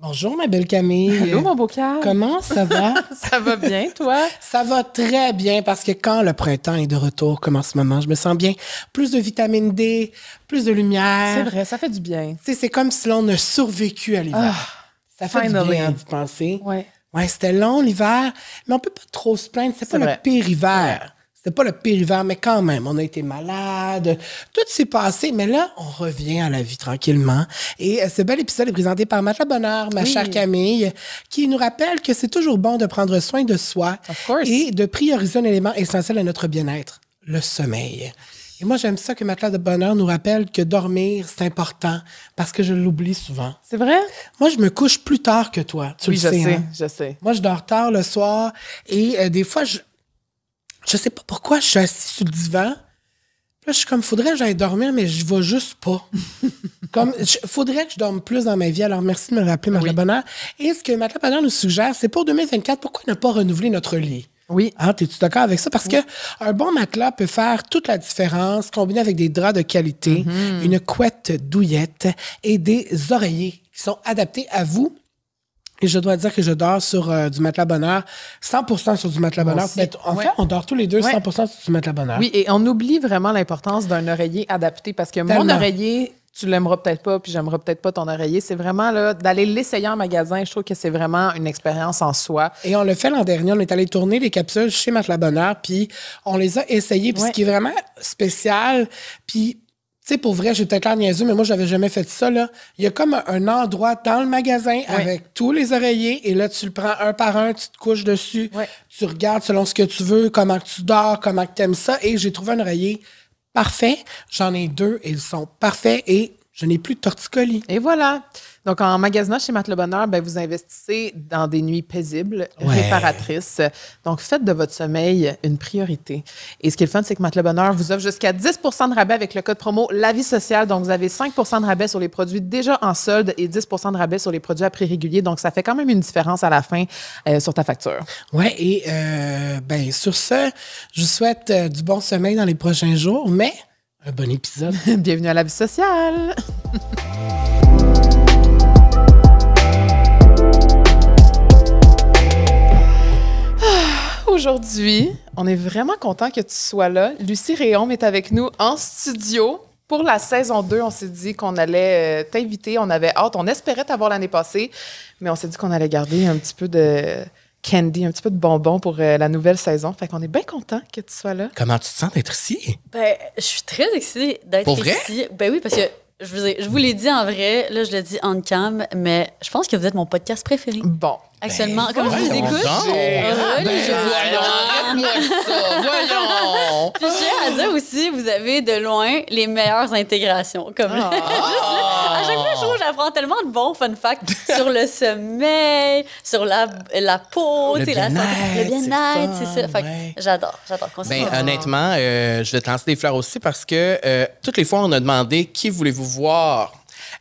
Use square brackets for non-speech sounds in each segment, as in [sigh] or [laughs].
Bonjour, ma belle Camille. Allô, mon beau cœur. Comment ça va? [laughs] ça va bien, toi? ça va très bien parce que quand le printemps est de retour, comme en ce moment, je me sens bien. Plus de vitamine D, plus de lumière. C'est vrai, ça fait du bien. c'est comme si l'on a survécu à l'hiver. Ah, ça fait du bien d'y penser. Ouais. Ouais, c'était long l'hiver, mais on peut pas trop se plaindre. C'est pas le pire hiver. C'était pas le pire hiver, mais quand même, on a été malade. Tout s'est passé, mais là, on revient à la vie tranquillement. Et euh, ce bel épisode est présenté par Matla Bonheur, ma chère Camille, qui nous rappelle que c'est toujours bon de prendre soin de soi et de prioriser un élément essentiel à notre bien-être, le sommeil. Et moi, j'aime ça que Matelas de Bonheur nous rappelle que dormir, c'est important parce que je l'oublie souvent. C'est vrai? Moi, je me couche plus tard que toi. Tu le sais. je sais, hein? je sais. Moi, je dors tard le soir et euh, des fois, je, je sais pas pourquoi, je suis assis sur le divan. là, je suis comme, faudrait que j'aille dormir, mais je vais juste pas. [laughs] comme, faudrait que je dorme plus dans ma vie. Alors, merci de me rappeler, Marla Bonheur. Et ce que ma Bonheur nous suggère, c'est pour 2024, pourquoi ne pas renouveler notre lit? Oui. Tu es tu d'accord avec ça? Parce qu'un que un bon matelas peut faire toute la différence, combiné avec des draps de qualité, mhm. une couette douillette et des oreillers qui sont adaptés à vous et je dois dire que je dors sur euh, du matelas bonheur, 100% sur du matelas bonheur. Ben, en fait, on dort tous les deux 100% sur du matelas bonheur. Oui, et on oublie vraiment l'importance d'un oreiller adapté parce que mon oreiller, tu l'aimeras peut-être pas, puis j'aimerais peut-être pas ton oreiller. C'est vraiment là d'aller l'essayer en magasin. Je trouve que c'est vraiment une expérience en soi. Et on le fait l'an dernier. On est allé tourner les capsules chez Matelas Bonheur, puis on les a essayées. Puis ce qui est vraiment spécial, puis tu sais, pour vrai, j'étais peut-être niaiseux, mais moi, j'avais jamais fait ça, Il y a comme un, endroit dans le magasin avec tous les oreillers, et là, tu le prends un par un, tu te couches dessus, tu regardes selon ce que tu veux, comment tu dors, comment tu aimes ça, et j'ai trouvé un oreiller parfait. J'en ai deux, et ils sont parfaits, et je n'ai plus de torticolis. Et voilà. Donc, en magasinant chez Matt Le Bonheur, ben, vous investissez dans des nuits paisibles, réparatrices. Donc, faites de votre sommeil une priorité. Et ce qui est le fun, c'est que Matt Le Bonheur vous offre jusqu'à 10 de rabais avec le code promo La Vie Sociale. Donc, vous avez 5 de rabais sur les produits déjà en solde et 10 de rabais sur les produits à prix régulier. Donc, ça fait quand même une différence à la fin euh, sur ta facture. Oui, et euh, ben, sur ce, je vous souhaite euh, du bon sommeil dans les prochains jours, mais un bon épisode. [laughs] Bienvenue à La Vie Sociale. aujourd'hui. On est vraiment content que tu sois là. Lucie Réon est avec nous en studio. Pour la saison 2, on s'est dit qu'on allait euh, t'inviter. On avait hâte. On espérait t'avoir l'année passée, mais on s'est dit qu'on allait garder un petit peu de candy, un petit peu de bonbons pour euh, la nouvelle saison. Fait qu'on est bien content que tu sois là. Comment tu te sens d'être ici? Ben, je suis très excitée d'être ici. Ben oui, parce que je vous, je vous l'ai dit en vrai, là je l'ai dit en cam, mais je pense que vous êtes mon podcast préféré. Bon. Actuellement, ben, comme je vous écoute, ben, ben, voyons. Puis j'ai à dire aussi, vous avez de loin les meilleures intégrations. Comme ah. [laughs] à apprend tellement de bons fun facts sur le sommeil, sur la, la peau, le bien-être. bien c'est ça. J'adore, j'adore. Ben, honnêtement, euh, je vais te lancer des fleurs aussi parce que euh, toutes les fois, on a demandé qui voulez-vous voir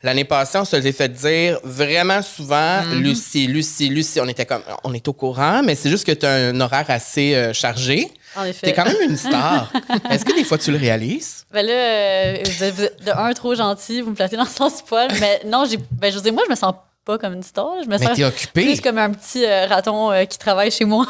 L'année passée, on se les fait dire vraiment souvent mm-hmm. Lucie, Lucie, Lucie. On était comme, on est au courant, mais c'est juste que tu as un horaire assez euh, chargé. En effet. Tu es quand même une star. [laughs] Est-ce que des fois, tu le réalises? Ben là, euh, vous êtes de un, trop gentil, vous me placez dans le sens poil. Mais non, j'ai, ben, je moi, je me sens pas comme une star. Je me sens plus comme un petit euh, raton euh, qui travaille chez moi.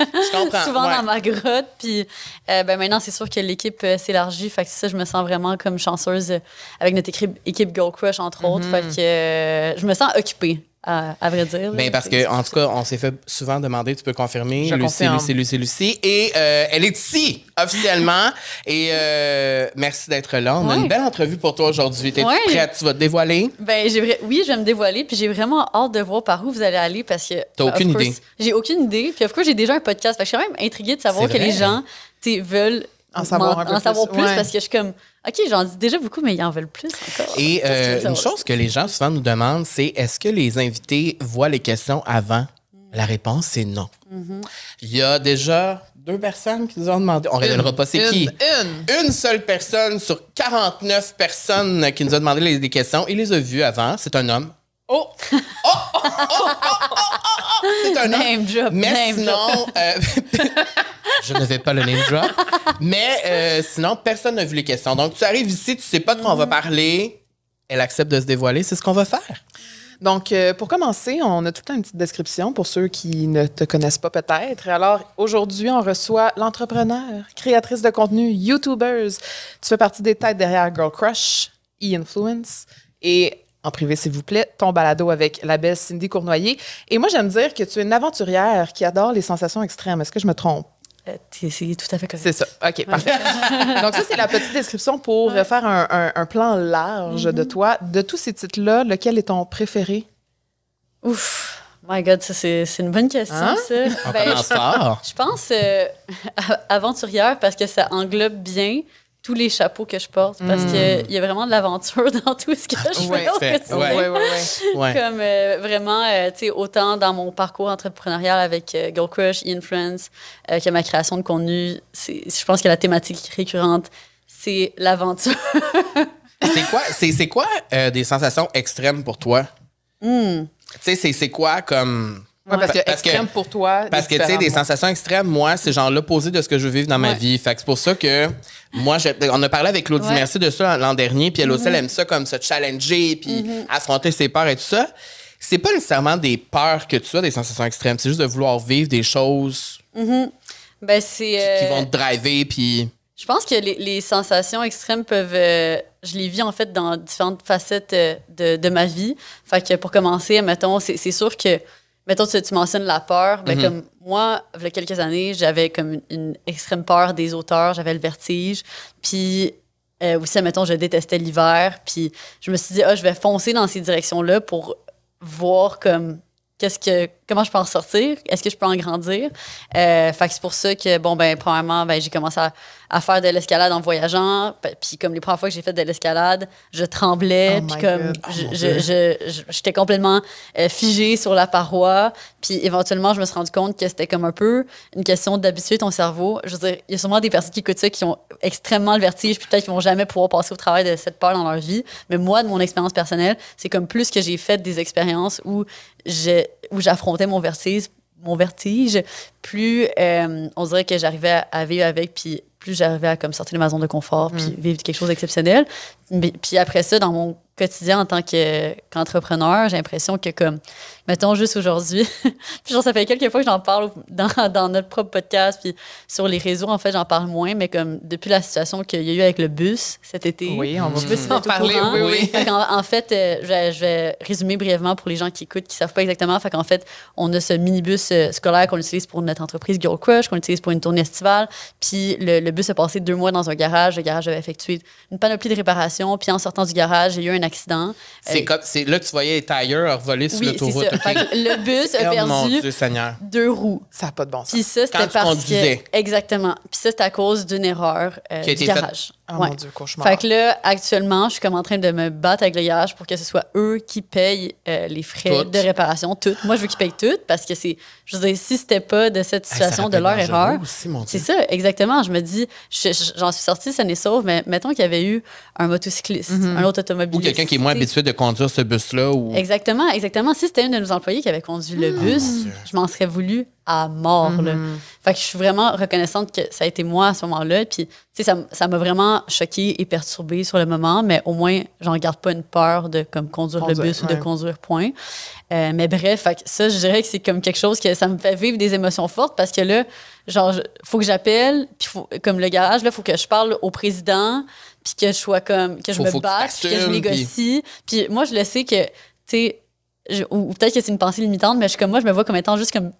je comprends. [laughs] Souvent dans ma grotte. Puis ben maintenant, c'est sûr que l'équipe s'élargit. Fait que ça, je me sens vraiment comme chanceuse avec notre équipe, équipe Crush, entre mm-hmm. autres. Fait que je me sens occupée à, vrai dire. mais ben, parce que, en tout cas, on s'est fait souvent demander, tu peux confirmer, Lucie, Lucie, Lucie, Lucie, Et euh, elle est ici, officiellement. et euh, merci d'être là. On a une belle entrevue pour toi aujourd'hui. T'es ouais. prête? Tu vas te dévoiler? Ben, oui, je vais me dévoiler. Puis j'ai vraiment hâte de voir par où vous allez aller parce que. T'as aucune idée. J'ai aucune idée. Puis, of course, j'ai déjà un podcast. je suis même intriguée de savoir que les gens veulent en savoir plus. parce que je suis comme, OK, j'en dis déjà beaucoup, mais ils en veulent plus Et euh, une chose que les gens souvent nous demandent, c'est est-ce que les invités voient les questions avant? La réponse, c'est non. Mm-hmm. Il y a déjà deux personnes qui nous ont demandé. On ne révélera pas c'est qui. Une. seule personne sur 49 personnes qui nous a demandé des questions. Il les a vues avant. C'est un homme Oh! Oh! Oh! Oh! Oh! oh, oh, C'est un name drop. Mais sinon, euh, [laughs] je ne vais pas le name drop. Mais euh, sinon, personne n'a vu les questions. Donc, tu arrives ici, tu sais pas de quoi on va mhm. parler. Elle accepte de se dévoiler. C'est ce qu'on va faire. Donc, euh, pour commencer, on a tout le temps une petite description pour ceux qui ne te connaissent pas peut-être. Alors, aujourd'hui, on reçoit l'entrepreneur, créatrice de contenu, YouTubers. Tu fais partie des têtes derrière Girl Crush, E-Influence et en privé, s'il vous plaît, ton balado avec la belle Cindy Cournoyer. Et moi, j'aime dire que tu es une aventurière qui adore les sensations extrêmes. Est-ce que je me trompe? Euh, c'est tout à fait correct. C'est ça. OK, parfait. [laughs] Donc, ça, c'est la petite description pour euh, faire un, plan large de mhm. toi. De tous ces titres-là, lequel est ton préféré? Ouf! My God, ça, c'est une bonne question, hein? ça. Ben, je, pense euh, [laughs] aventurière parce que ça englobe bien tous les chapeaux que je porte parce qu'il hmm. y a vraiment de l'aventure [laughs] dans tout ce que je ouais, fais. Fait, ouais, ouais, Comme euh, vraiment, euh, tu sais, autant dans mon parcours entrepreneurial avec euh, Girl Crush, Influence, que ma création de contenu, je pense que la thématique récurrente, c'est l'aventure. [laughs] c'est quoi, c'est, quoi des sensations extrêmes pour toi? Hum. Tu sais, c'est, quoi comme parce que pour toi. Parce que, tu sais, des sensations extrêmes, moi, c'est genre l'opposé de ce que je veux vivre dans ma vie. Fait que c'est pour ça que moi, on a parlé avec Claudie Merci de ça l'an dernier, puis elle aussi, elle mhm. aime ça comme se challenger, puis mhm. affronter ses peurs et tout ça. C'est pas nécessairement des peurs que tu as, des sensations extrêmes. C'est juste de vouloir vivre des choses mhm. ben, qui, qui, euh, vont te driver, puis. Je pense que les, sensations extrêmes peuvent. Euh, je les vis en fait dans différentes facettes euh, de, de, ma vie. Fait que pour commencer, mettons, c'est sûr que mettons, tu, tu mentionnes la peur. Ben, mais mhm. comme moi, il y a quelques années, j'avais comme une extrême peur des auteurs, j'avais le vertige. Puis euh, aussi, mettons, je détestais l'hiver. Puis je me suis dit, ah, je vais foncer dans ces directions-là pour voir comme ce que comment je peux en sortir, est-ce que je peux en grandir. Euh, fait c'est pour ça que, bon, ben, premièrement, ben, j'ai commencé à à faire de l'escalade en voyageant. Puis comme les premières fois que j'ai fait de l'escalade, je tremblais. Oh puis comme j'étais complètement euh, figée sur la paroi. Puis éventuellement, je me suis rendu compte que c'était comme un peu une question d'habituer ton cerveau. Je veux dire, il y a sûrement des personnes qui écoutent ça qui ont extrêmement le vertige, puis peut-être qu'ils vont jamais pouvoir passer au travail de cette peur dans leur vie. Mais moi, de mon expérience personnelle, c'est comme plus que j'ai fait des expériences où j'affrontais mon vertige mon vertige, plus euh, on dirait que j'arrivais à, à, vivre avec, puis plus j'arrivais à comme sortir de ma zone de confort puis mm. vivre quelque chose d'exceptionnel. Puis après ça, dans mon quotidien en tant qu'entrepreneur, j'ai l'impression que comme, mettons juste aujourd'hui, [laughs] genre ça fait quelques fois que j'en parle dans, dans, notre propre podcast, puis sur les réseaux, en fait, j'en parle moins, mais comme depuis la situation qu'il y a eu avec le bus cet été, oui, on va en parler, oui, oui. En, fait, euh, je, vais, résumer brièvement pour les gens qui écoutent, qui savent pas exactement, fait qu'en fait, on a ce minibus euh, scolaire qu'on utilise pour notre entreprise Girl Crush, qu'on utilise pour une tournée estivale, puis le, le bus a passé deux mois dans un garage, le garage avait effectué une panoplie de réparations, puis en sortant du garage, il y a eu un accident. C'est euh, comme, là tu voyais les tailleurs voler sur oui, l'autoroute. Okay. le bus a perdu deux roues. Ça n'a pas de bon sens. Puis ça, c'était parce que. Exactement. Puis ça, c'est à cause d'une erreur euh, qui du garage. Oh Fait que là, actuellement, je suis comme en train de me battre avec grillage pour que ce soit eux qui payent euh, les frais de réparation, toutes Moi, je veux qu'ils payent tout parce que c'est, je veux dire, si c'était pas de cette situation, de leur erreur. C'est ça, exactement. Je me dis, j'en suis sortie, ça n'est sauve, mais mettons qu'il y avait eu un motocycliste, mhm. un autre automobiliste. Ou quelqu'un qui est moins habitué de conduire ce bus-là. Ou... Exactement, exactement. Si c'était une de nos employés qui avait conduit le ah, bus, je m'en serais voulu à mort. Mhm. Fait que je suis vraiment reconnaissante que ça a été moi à ce moment-là. Puis, tu ça m'a vraiment choquée et perturbée sur le moment, mais au moins, j'en garde pas une peur de comme conduire le bus ou de conduire point. Euh, mais bref, fait que ça, je dirais que c'est comme quelque chose que ça me fait vivre des émotions fortes parce que là, genre, faut que j'appelle, puis faut, comme le garage, là, faut que je parle au président, puis que je sois comme, que je me passe que, je négocie. Puis moi, je le sais que, tu sais, ou, peut-être que c'est une pensée limitante, mais je comme moi, je me vois comme étant juste comme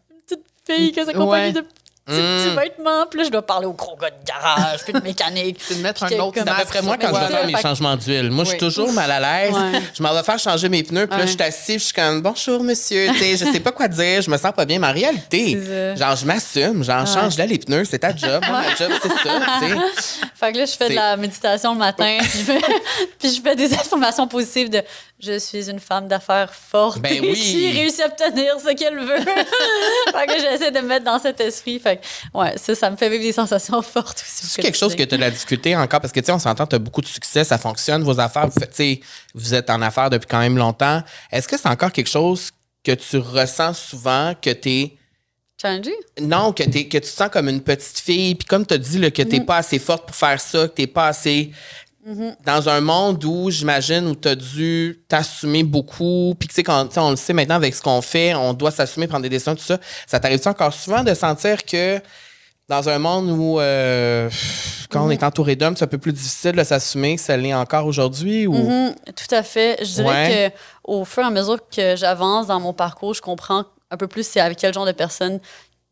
fille qui s'accompagnait ouais. de petits mm. vêtements, puis là, je dois parler au gros gars de garage, [laughs] puis de mécanique. c'est de mettre un autre C'est à peu près moi quand je dois faire mes changements d'huile. Moi, je suis toujours mal à l'aise. Je m'en vais faire changer mes pneus, puis là, je suis je suis comme bonjour, monsieur. Je je sais pas quoi dire, je me sens pas bien, mais en réalité, genre, je m'assume, genre, change là les pneus, c'est ta job. job, c'est ça. [laughs] Fait que là, je fais de la méditation le matin, [laughs] puis je fais des informations positives de je suis une femme d'affaires forte ben [laughs] oui. qui réussit à obtenir ce qu'elle veut. [laughs] fait que j'essaie de me mettre dans cet esprit. Fait que, ouais, ça, ça me fait vivre des sensations [laughs] fortes aussi. C'est quelque chose que tu as discuté encore parce que tu sais, on s'entend, tu as beaucoup de succès, ça fonctionne, vos affaires, vous, faites, vous êtes en affaires depuis quand même longtemps. Est-ce que c'est encore quelque chose que tu ressens souvent que tu es. Non, que, es, que tu te sens comme une petite fille, puis comme tu as dit, que tu n'es mm. pas assez forte pour faire ça, que tu n'es pas assez Mm-hmm. Dans un monde où, j'imagine, où tu as dû t'assumer beaucoup, puis tu sais, quand on le sait maintenant avec ce qu'on fait, on doit s'assumer, prendre des décisions, tout ça, ça t'arrive-tu encore souvent de sentir que dans un monde où, euh, quand on mm-hmm. est entouré d'hommes, c'est un peu plus difficile de s'assumer que ça l'est encore aujourd'hui? Ou... Mm-hmm. Tout à fait. Je dirais que au fur et à mesure que j'avance dans mon parcours, je comprends un peu plus c'est avec quel genre de personnes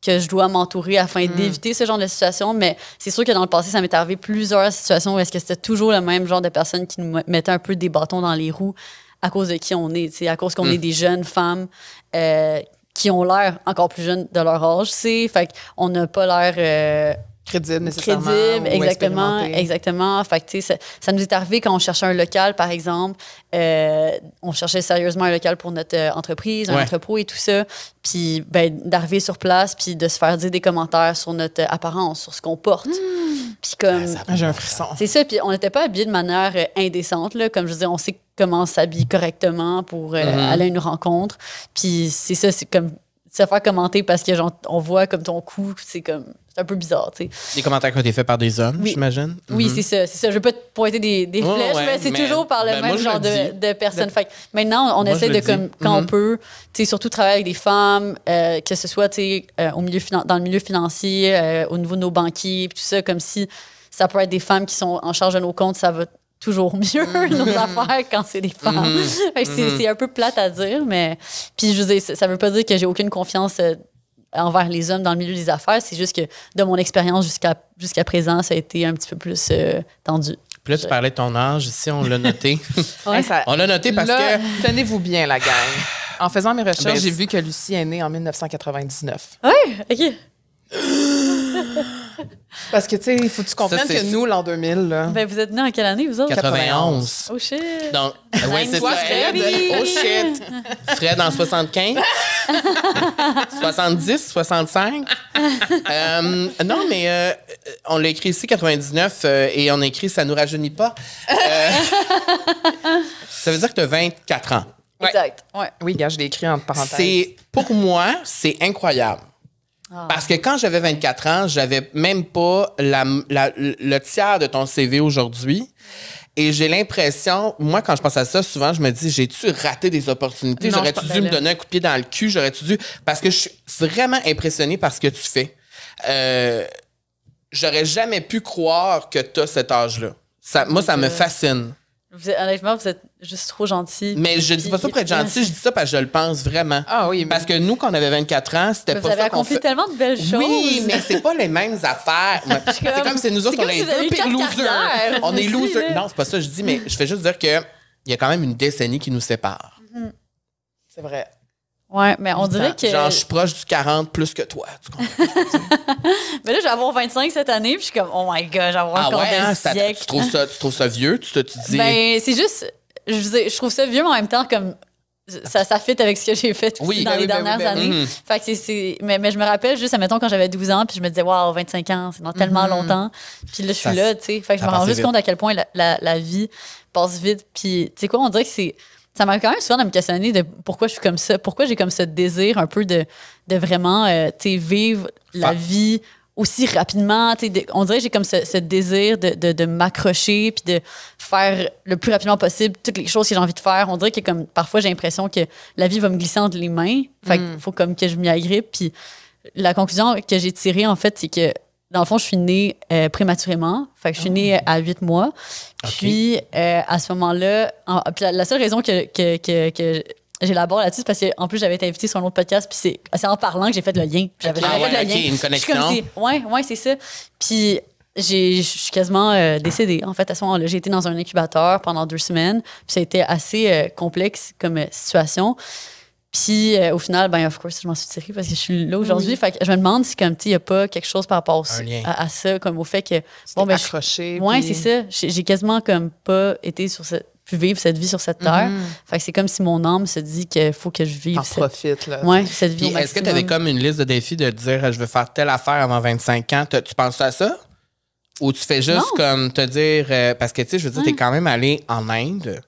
que je dois m'entourer afin hmm. d'éviter ce genre de situation. Mais c'est sûr que dans le passé, ça m'est arrivé plusieurs situations où est-ce que c'était toujours le même genre de personnes qui nous mettaient un peu des bâtons dans les roues à cause de qui on est, à cause qu'on hmm. est des jeunes femmes euh, qui ont l'air encore plus jeunes de leur âge. Fait qu'on n'a pas l'air... Euh, crédible nécessairement. Crédible, exactement, exactement. Fait ça, ça, nous est arrivé quand on cherchait un local, par exemple. Euh, on cherchait sérieusement un local pour notre euh, entreprise, un entrepôt et tout ça. Puis ben, d'arriver sur place, puis de se faire dire des commentaires sur notre apparence, sur ce qu'on porte. Hmm. Puis comme... Ah, J'ai un frisson. C'est ça, puis on n'était pas habillés de manière euh, indécente. Là. Comme je disais, on sait comment s'habiller correctement pour mm-hmm. aller à une rencontre. Puis c'est ça, c'est comme se faire commenter parce que genre, on voit comme ton cou, c'est comme un peu bizarre, tu sais. Des commentaires qui ont été faits par des hommes, j'imagine. Oui, mm-hmm. c'est ça, c'est ça. Je veux pas te pointer des, flèches, mais c'est toujours par le ben, même genre de, personnes. Ben, maintenant, on essaie de, comme, quand on mm-hmm. peut, tu sais, surtout travailler avec des femmes, euh, que ce soit, tu sais, euh, au milieu, dans le milieu financier, euh, au niveau de nos banquiers, tout ça, comme si ça pourrait être des femmes qui sont en charge de nos comptes, ça va toujours [laughs] mieux mm-hmm. nos affaires quand c'est des femmes. [laughs] c'est un peu plate à dire, mais puis je ça, ne veut pas dire que j'ai aucune confiance envers les hommes dans le milieu des affaires. C'est juste que de mon expérience jusqu'à jusqu'à présent, ça a été un petit peu plus euh, tendu. Puis là, tu parlais de ton âge. Ici, on l'a noté. [laughs] on l'a noté parce que. Tenez-vous bien, la gang. En faisant mes recherches, j'ai vu que Lucie est née en 1999. Oui, OK. [gasps] Parce que, tu sais, il faut que tu comprennes que nous, l'an 2000, Ben, vous êtes née en quelle année, vous autres? 91. Oh shit. Donc, ouais c'est ça. Fred. Oh shit. [laughs] Fred en 75. 70, [laughs] 65. [laughs] Euh, non, mais euh, on l'a écrit ici, 99, euh, et on écrit Ça nous rajeunit pas. [laughs] ça veut dire que tu as 24 ans. Exact. Oui, je l'ai écrit en parenthèse. Pour moi, c'est incroyable. Ah. Parce que quand j'avais 24 ans, j'avais même pas le tiers de ton CV aujourd'hui. Et j'ai l'impression, moi, quand je pense à ça, souvent, je me dis, j'ai-tu raté des opportunités? J'aurais-tu dû me donner un coup de pied dans le cul? J'aurais-tu dû. Parce que je suis vraiment impressionné par ce que tu fais. Euh, j'aurais jamais pu croire que tu as cet âge-là. moi, ça me euh, fascine. Vous êtes, honnêtement, vous êtes juste trop gentil. Mais je dis pas ça pour être gentil, je dis ça parce que je le pense vraiment. Ah oui, Parce que nous, quand on avait 24 ans, c'était pas ça. Vous avez accompli fait... tellement de belles choses. Oui, mais c'est pas les mêmes affaires. [laughs] c'est comme... si nous autres, on est deux pires losers. On est losers. Non, c'est pas ça que je dis, mais je fais juste dire qu'il y a quand même une décennie qui nous sépare. Mm-hmm. C'est vrai. Ouais, mais on dirait que. Genre, je suis proche du 40 plus que toi. Tu [laughs] mais là, j'ai avoir 25 cette année, puis je suis comme, oh my god, j'ai avoir ah encore ouais, hein, Tu trouves, ça, vieux? Tu te dis. Ben, c'est juste, je, je trouve ça vieux, mais en même temps, comme ça, ça fit avec ce que j'ai fait oui, dans ben les ben dernières ben années. Mm. Fait que Mais, je me rappelle juste, admettons, quand j'avais 12 ans, puis je me disais, waouh, 25 ans, c'est dans tellement mm-hmm. longtemps. Puis là, je suis là, tu sais. Fait que je me rends juste compte à quel point la, la vie passe vite. Puis, tu sais quoi, on dirait que c'est ça m'arrive quand même souvent de me questionner de pourquoi je suis comme ça, pourquoi j'ai comme ce désir un peu de, de vraiment euh, vivre la vie aussi rapidement. on dirait que j'ai comme ce, désir de, m'accrocher puis de faire le plus rapidement possible toutes les choses que j'ai envie de faire. On dirait que comme parfois j'ai l'impression que la vie va me glisser entre les mains. Fait qu'il hmm. faut comme que je m'y agrippe. Puis la conclusion que j'ai tirée, en fait, c'est que dans le fond, je suis née euh, prématurément. Fait je suis née ah. euh, à 8 mois. Puis, euh, à ce moment-là, la, seule raison que, que, que, que j'élabore là-dessus parce qu'en plus j'avais été invitée sur un autre podcast puis c'est en parlant que j'ai fait le lien j'avais ah le lien une connexion je ouais ouais c'est ça puis je suis quasiment décédée en fait à ce moment-là j'ai été dans un incubateur pendant deux semaines puis ça a été assez complexe comme situation puis euh, au final, ben of course, je m'en suis tirée parce que je suis là aujourd'hui. Fait que je me demande si comme il n'y a pas quelque chose par rapport à, ça, comme au fait que bon ben c'est ça. J'ai quasiment comme pas été sur cette pu vivre cette vie sur cette mm-hmm. terre. Fait que c'est comme si mon âme se dit qu'il faut que je vive. En cette... profite, là. Ouais, cette vie. Est-ce que tu avais comme une liste de défis de dire je veux faire telle affaire avant 25 ans? Tu penses à ça? Ou tu fais juste comme te dire. Euh, parce que, tu sais, je veux dire, tu quand même allé en Inde.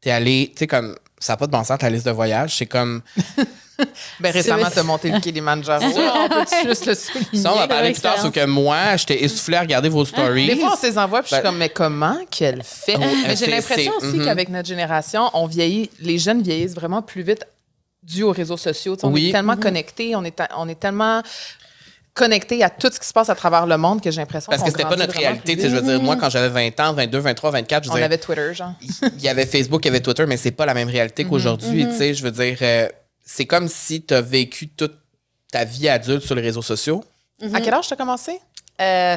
Tu es allé, tu sais, comme ça n'a pas de bon sens ta liste de voyage. C'est comme. [laughs] ben, récemment, tu as monté le Kilimanjaro. on [laughs] juste le souligner. Ça, on va parler plus tard, sauf que moi, j'étais essoufflé à regarder vos stories. Des fois, on les envoie, puis je suis ben, comme, mais comment qu'elle fait? Oh, mais j'ai l'impression aussi mm-hmm. qu'avec notre génération, on vieillit, les jeunes vieillissent vraiment plus vite dû aux réseaux sociaux. on est tellement mm-hmm. connectés, on est, on est tellement connecté à tout ce qui se passe à travers le monde que j'ai l'impression Parce que c'était pas notre réalité. Je veux dire, moi, quand j'avais 20 ans, 22, 23, 24, je On avait Twitter, genre. Il y avait Facebook, il y avait Twitter, mais c'est pas la même réalité mhm. qu'aujourd'hui. Mhm. Tu sais, je veux dire, euh, c'est comme si tu as vécu toute ta vie adulte sur les réseaux sociaux. À quel âge tu as commencé? Euh,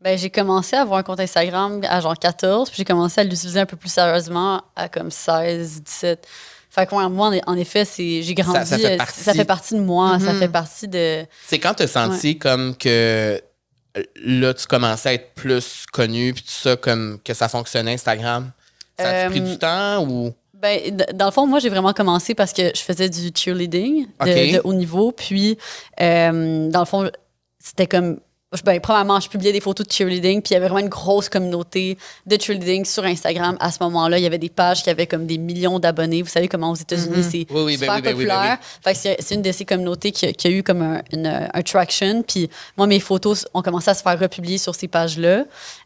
ben, j'ai commencé à avoir un compte Instagram à genre 14, puis j'ai commencé à l'utiliser un peu plus sérieusement à comme 16, 17. Fait que moi, en effet, j'ai grandi. Euh, ça, fait partie... de moi. Ça mhm. fait partie de. C'est quand tu as senti comme que euh, là, tu commençais à être plus connu, puis tout ça, comme que ça fonctionnait Instagram. Ça a pris du euh, temps ou. Ben, dans le fond, moi, j'ai vraiment commencé parce que je faisais du cheerleading de, haut niveau. Puis, dans le fond, c'était comme ben, probablement, je publiais des photos de cheerleading, puis il y avait vraiment une grosse communauté de cheerleading sur Instagram. À ce moment-là, il y avait des pages qui avaient comme des millions d'abonnés. Vous savez comment aux États-Unis, c'est super populaire. c'est une de ces communautés qui, a eu comme un, une, un traction. Puis moi, mes photos ont commencé à se faire republier sur ces pages-là.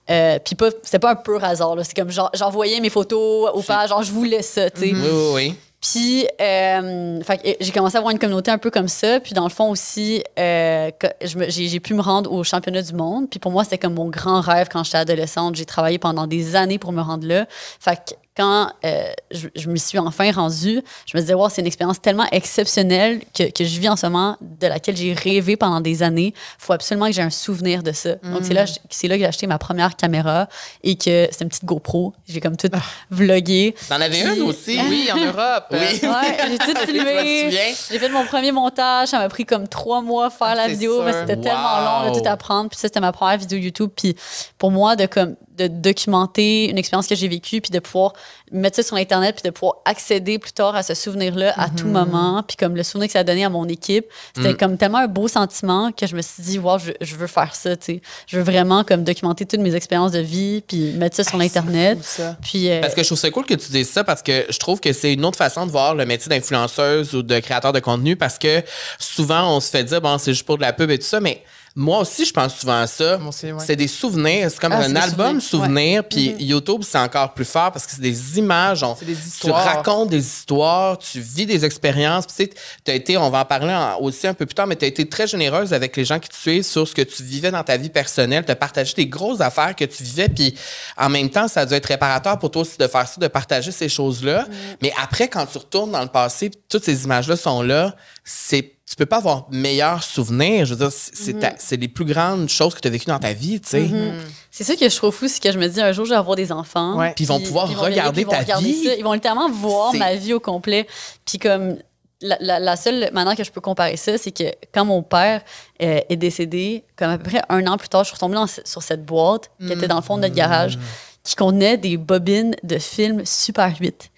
Euh, puis pas, c'est pas un pur hasard. C'est comme j'envoyais mes photos aux pages, genre je voulais ça, tu sais. Mm-hmm. Oui, oui, oui. Puis, euh, euh, j'ai commencé à avoir une communauté un peu comme ça. Puis, dans le fond aussi, euh, j'ai pu me rendre au championnat du monde. Puis, pour moi, c'était comme mon grand rêve quand j'étais adolescente. J'ai travaillé pendant des années pour me rendre là. Fait que quand euh, je, me suis enfin rendue, je me disais, wow, c'est une expérience tellement exceptionnelle que, je vis en ce moment, de laquelle j'ai rêvé pendant des années. Il faut absolument que j'ai un souvenir de ça. Donc, c'est là, mm. c'est là que j'ai acheté ma première caméra et que c'était une petite GoPro. J'ai comme tout ah. vlogué. T'en avais une aussi, oui, en [laughs] Europe. j'ai tout [laughs] filmé. j'ai fait mon premier montage. Ça m'a pris comme trois mois faire ah, la vidéo. C'était tellement long de tout apprendre. Puis ça, c'était ma première vidéo YouTube. Puis pour moi, de comme de documenter une expérience que j'ai vécue, puis de pouvoir mettre ça sur Internet, puis de pouvoir accéder plus tard à ce souvenir-là à tout mhm. moment. Puis comme le souvenir que ça a donné à mon équipe, c'était mm. comme tellement un beau sentiment que je me suis dit, wow, je, veux faire ça, tu sais. Je veux vraiment comme documenter toutes mes expériences de vie, puis mettre ça sur ah, internet Puis. Euh, parce que je trouve ça cool que tu dises ça, parce que je trouve que c'est une autre façon de voir le métier d'influenceuse ou de créateur de contenu, parce que souvent, on se fait dire, bon, c'est juste pour de la pub et tout ça, mais moi aussi, je pense souvent à ça. C'est des souvenirs. C'est comme ah, un album souvenir. Puis mm-hmm. YouTube, c'est encore plus fort parce que c'est des images. des tu racontes des histoires, tu vis des expériences. Puis tu as été, on va en parler aussi un peu plus tard, mais tu as été très généreuse avec les gens qui te suivent sur ce que tu vivais dans ta vie personnelle. Tu as partagé des grosses affaires que tu vivais. Puis en même temps, ça a dû être réparateur pour toi aussi de faire ça, de partager ces choses-là. Mm. Mais après, quand tu retournes dans le passé, toutes ces images-là sont là. C'est tu peux pas avoir meilleur souvenir. Je veux dire, mm-hmm. c'est les plus grandes choses que tu as vécues dans ta vie, tu sais. Mm-hmm. Mm-hmm. C'est ça que je trouve fou, c'est que je me dis un jour, je vais avoir des enfants. ils vont pouvoir regarder ta vie. Ils vont littéralement voir ma vie au complet. Puis comme. La, seule manière que je peux comparer ça, c'est que quand mon père euh, est décédé, comme à peu près un an plus tard, je suis retombée sur cette boîte qui était dans le fond de notre mm. garage, qui contenait des bobines de films Super 8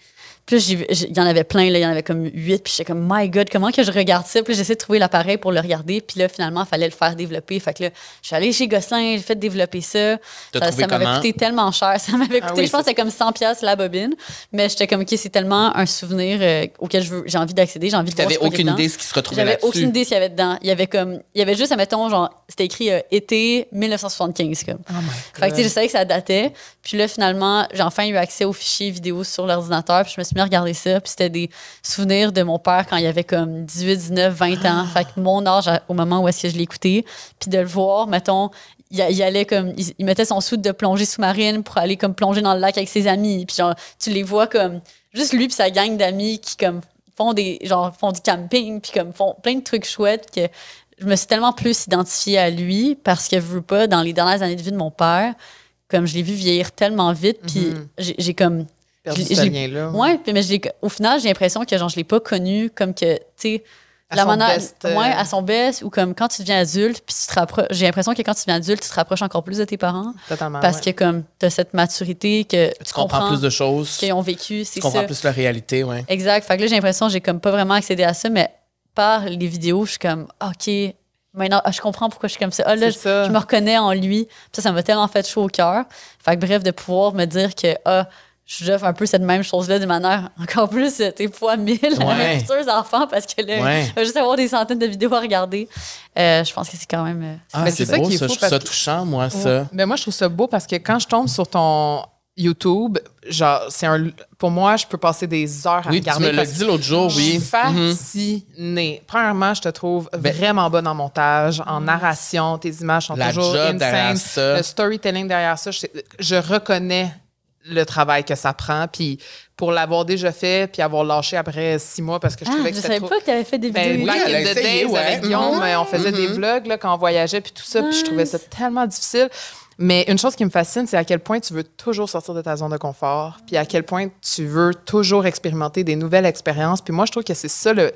puis il y en avait plein, il y en avait comme huit. Puis j'étais comme, my God, comment que je regarde ça? Puis j'essaie de trouver l'appareil pour le regarder. Puis là, finalement, il fallait le faire développer. Fait que là, je suis allée chez Gosselin, j'ai fait développer ça. Ça, m'avait coûté tellement cher. [laughs] Ça m'avait ah coûté, je pense, c'était comme 100 pièces la bobine. Mais j'étais comme, OK, c'est tellement un souvenir euh, auquel j'ai envie d'accéder, j'ai envie de aucune idée ce qui se retrouvait là-dessus? J'avais aucune idée ce qu'il y avait dedans. Il y avait comme, il y avait juste, mettons, genre, c'était écrit euh, été 1975. Comme. Oh que je savais que ça datait. Puis là, finalement, j'ai enfin eu accès aux fichiers vidéo sur l'ordinateur. je me suis regarder ça. Puis c'était des souvenirs de mon père quand il avait comme 18, 19, 20 ans. Ah. Fait que mon âge au moment où est-ce que je l'écoutais. Puis de le voir, mettons, il, allait comme il, mettait son soude de plongée sous-marine pour aller comme plonger dans le lac avec ses amis puis genre tu les vois comme juste lui puis sa gang d'amis qui comme font des genre font du camping puis comme font plein de trucs chouettes que je me suis tellement plus identifiée à lui parce que je veux pas dans les dernières années de vie de mon père comme je l'ai vu vieillir tellement vite puis mm-hmm. j'ai comme perdu là Oui, mais au final, j'ai l'impression que je ne l'ai pas connu comme que, tu sais, la manière. Euh, à son best, ou comme quand tu deviens adulte, puis tu te rapproches. J'ai l'impression que quand tu deviens adulte, tu te rapproches encore plus de tes parents. parce que, comme, tu as cette maturité que. Tu, comprends, plus de choses. Qu'ils ont vécu, c'est Tu comprends plus la réalité, oui. Exact. Fait là, j'ai l'impression que j'ai comme pas vraiment accédé à ça, mais par les vidéos, je suis comme, ah, OK, maintenant, ah, je comprends pourquoi je suis comme ça. Ah, je, me reconnais en lui. ça, ça m'a tellement fait chaud au cœur. Fait bref, de pouvoir me dire que, ah, je fais offre un peu cette même chose-là d'une manière encore plus, euh, t'es fois mille à mes futurs enfants parce que là, ouais. je juste avoir des centaines de vidéos à regarder. Euh, je pense que c'est quand même. Euh, ah, mais c'est ça qui est ça, Je trouve ça touchant, moi, ça. Mais ben, moi, je trouve ça beau parce que quand je tombe sur ton YouTube, genre, c'est un. Pour moi, je peux passer des heures à oui, regarder. Tu me l'as dit l'autre jour, oui. Je suis mhm. fascinée. Premièrement, je te trouve ben, vraiment bonne en montage, en narration. Tes images sont toujours job Ça. Le storytelling derrière ça, je, je reconnais le travail que ça prend. Puis pour l'avoir déjà fait, puis avoir lâché après six mois parce que je ah, trouvais que Je savais pas que tu avais fait des ben, vidéos. de mm-hmm. on faisait des mm-hmm. vlogs là, quand on voyageait, puis tout ça. Puis je trouvais ça tellement difficile. Mais une chose qui me fascine, c'est à quel point tu veux toujours sortir de ta zone de confort, puis à quel point tu veux toujours expérimenter des nouvelles expériences. Puis moi, je trouve que c'est ça le,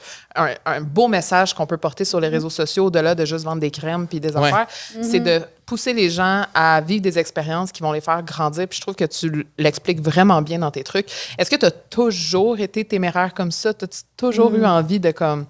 un, beau message qu'on peut porter sur les mm-hmm. réseaux sociaux, au-delà de juste vendre des crèmes puis des affaires. C'est de pousser les gens à vivre des expériences qui vont les faire grandir. Puis je trouve que tu l'expliques vraiment bien dans tes trucs. Est-ce que tu as toujours été téméraire comme ça? As-tu toujours eu hmm. envie de comme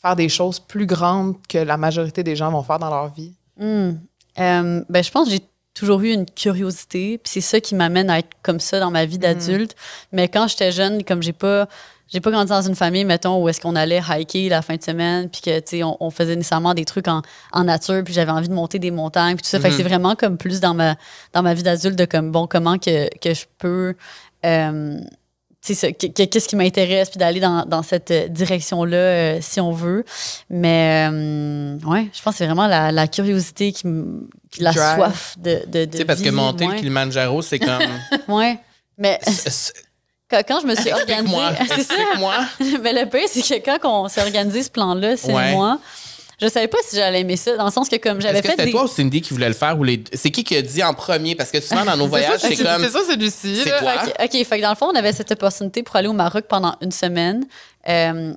faire des choses plus grandes que la majorité des gens vont faire dans leur vie? Hmm. ben, je pense que j'ai toujours eu une curiosité, puis c'est ça qui m'amène à être comme ça dans ma vie hmm. d'adulte. Mais quand j'étais jeune, comme j'ai pas j'ai pas grandi dans une famille, mettons, où est-ce qu'on allait hiker la fin de semaine, puis que, tu sais, on, faisait nécessairement des trucs en, nature, puis j'avais envie de monter des montagnes, puis tout ça. Fait que c'est mhm. vraiment comme plus dans ma, dans ma vie d'adulte de comme, bon, comment que, je peux. Euh, qu'est-ce qui m'intéresse, puis d'aller dans, cette direction-là, euh, si on veut. Mais, euh, ouais, je pense que c'est vraiment la, curiosité qui, la soif de, de, Tu sais, parce que monter le Kilimanjaro, c'est comme... [laughs] ouais, mais quand, je me suis [laughs] organisée. [laughs] c'est moi [laughs] Mais le pire, c'est que quand on s'est organisé ce plan-là, c'est moi. Je savais pas si j'allais aimer ça, dans le sens que comme j'avais fait. C'était toi ou Cindy qui voulait le faire ou les... C'est qui qui a dit en premier Parce que souvent dans nos voyages, c'est comme. C'est ça, c'est Lucie. C'est ok, fait que dans le fond, on avait cette opportunité pour aller au Maroc pendant une semaine. Euh,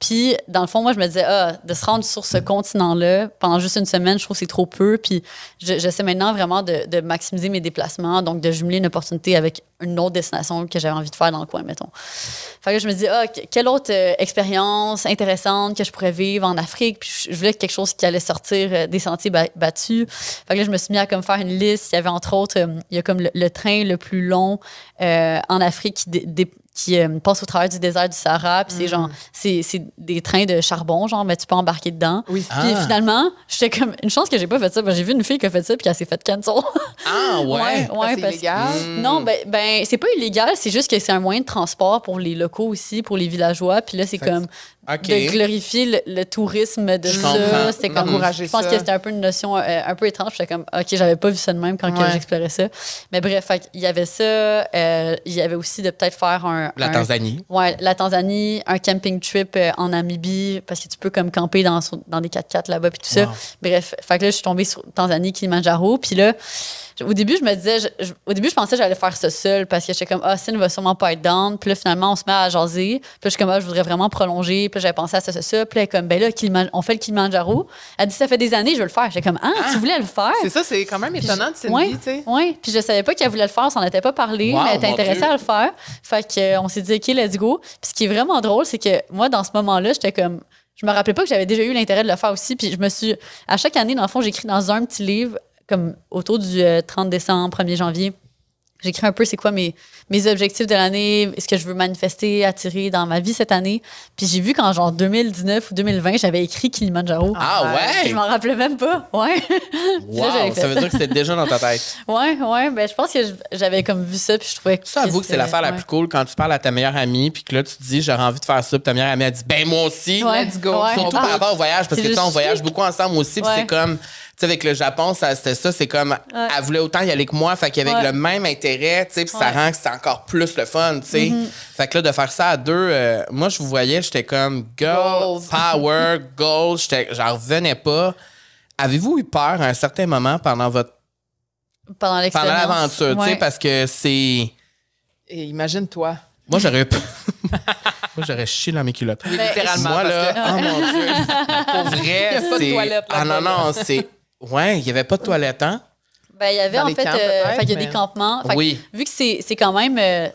puis, dans le fond, moi, je me disais, ah, de se rendre sur ce continent-là pendant juste une semaine, je trouve que c'est trop peu. Puis, j'essaie maintenant vraiment de, de, maximiser mes déplacements, donc de jumeler une opportunité avec une autre destination que j'avais envie de faire dans le coin, mettons. Fait que je me dis, ah, quelle autre euh, expérience intéressante que je pourrais vivre en Afrique. Puis, je voulais quelque chose qui allait sortir euh, des sentiers battus. Fait que là, je me suis mis à comme faire une liste. Il y avait entre autres, euh, il y a comme le, train le plus long en Afrique qui, qui euh, passent au travers du désert du Sahara. Puis c'est hmm. genre, c'est, des trains de charbon, genre, mais tu peux embarquer dedans. Oui. Puis ah. finalement, j'étais comme, une chance que j'ai pas fait ça. j'ai vu une fille qui a fait ça, puis elle s'est fait cancel. ah, [laughs] ouais. Ah, c'est illégal. Non, ben, ben c'est pas illégal, c'est juste que c'est un moyen de transport pour les locaux aussi, pour les villageois. Puis là, c'est comme, de glorifier le, tourisme de ça. C'était comme mhm. Je pense que c'était un peu une notion euh, un peu étrange. J'étais comme, OK, j'avais pas vu ça de même quand j'explorais ça. Mais bref, il y avait ça. Euh, il y avait aussi de peut-être faire un. La Tanzanie. Ouais, la Tanzanie, un camping trip euh, en Namibie, parce que tu peux comme camper dans, dans des 4x4 là-bas, puis tout ça. Bref, fait là, je suis tombée sur Tanzanie, Kilimanjaro. Puis là, au début, je me disais, au début, je pensais que j'allais faire ça seul parce que j'étais comme, ah, ça ne va sûrement pas être down. Puis là, finalement, on se met à jaser. Puis je suis comme, ah, je voudrais vraiment prolonger. Puis j'avais pensé à ça, ça, ça. Puis là, comme, ben là, on fait le Kilimanjaro. Elle dit, ça fait des années, je veux le faire. J'étais comme, ah, tu ah. voulais le faire. C'est ça, c'est quand même étonnant de vie, tu sais. Oui, puis je savais pas qu'elle voulait le faire, on s'en était pas parlé, mais elle était intéressée à le faire. Fait qu'on euh, s'est dit, OK, let's go. Puis ce qui est vraiment drôle, c'est que moi, dans ce moment-là, j'étais comme, je me rappelais pas que j'avais déjà eu l'intérêt de le faire aussi. Puis je me suis, à chaque année, dans fond, j'écris dans un petit livre comme autour du 30 euh, décembre, 1er janvier, j'écris un peu c'est quoi mes, mes objectifs de l'année, ce que je veux manifester, attirer dans ma vie cette année. Puis j'ai vu qu'en genre 2019 ou 2020, j'avais écrit Kilimanjaro. Ah, ah ouais? je m'en rappelais même pas. Ouais. [laughs] Wow, ça veut dire que c'était déjà dans ta tête. [laughs] ouais, ouais. Ben, je pense que j'avais comme vu ça puis je trouvais que. Ça avoue que c'est l'affaire la plus cool quand tu parles à ta meilleure amie puis que là tu te dis j'aurais envie de faire ça puis ta meilleure amie a dit ben moi aussi. let's go. Surtout par rapport au voyage parce que tu on voyage beaucoup ensemble aussi puis c'est comme sais, avec le Japon, c'était ça, c'est comme, elle voulait autant y aller que moi, fait qu'il y avait le même intérêt, tu sais, ça rend que c'est encore plus le fun, tu sais. Mm-hmm. Fait que là, de faire ça à deux, euh, moi, je vous voyais, j'étais comme, Goal, goals. [laughs] power, goals, j'en revenais pas. Avez-vous eu peur à un certain moment pendant votre. Pendant l'expérience. Pendant l'aventure, tu sais, parce que c'est. Imagine-toi. Moi, j'aurais. [laughs] Moi, j'aurais chié dans mes culottes. littéralement. Moi, là, que... oh mon [laughs] Dieu. Pour vrai, c'est. Ah non, non, c'est Ouais, il n'y avait pas de toilettes, hein? Ben, il y avait, en fait, euh, il y a des campements. oui. vu que c'est quand même. Euh,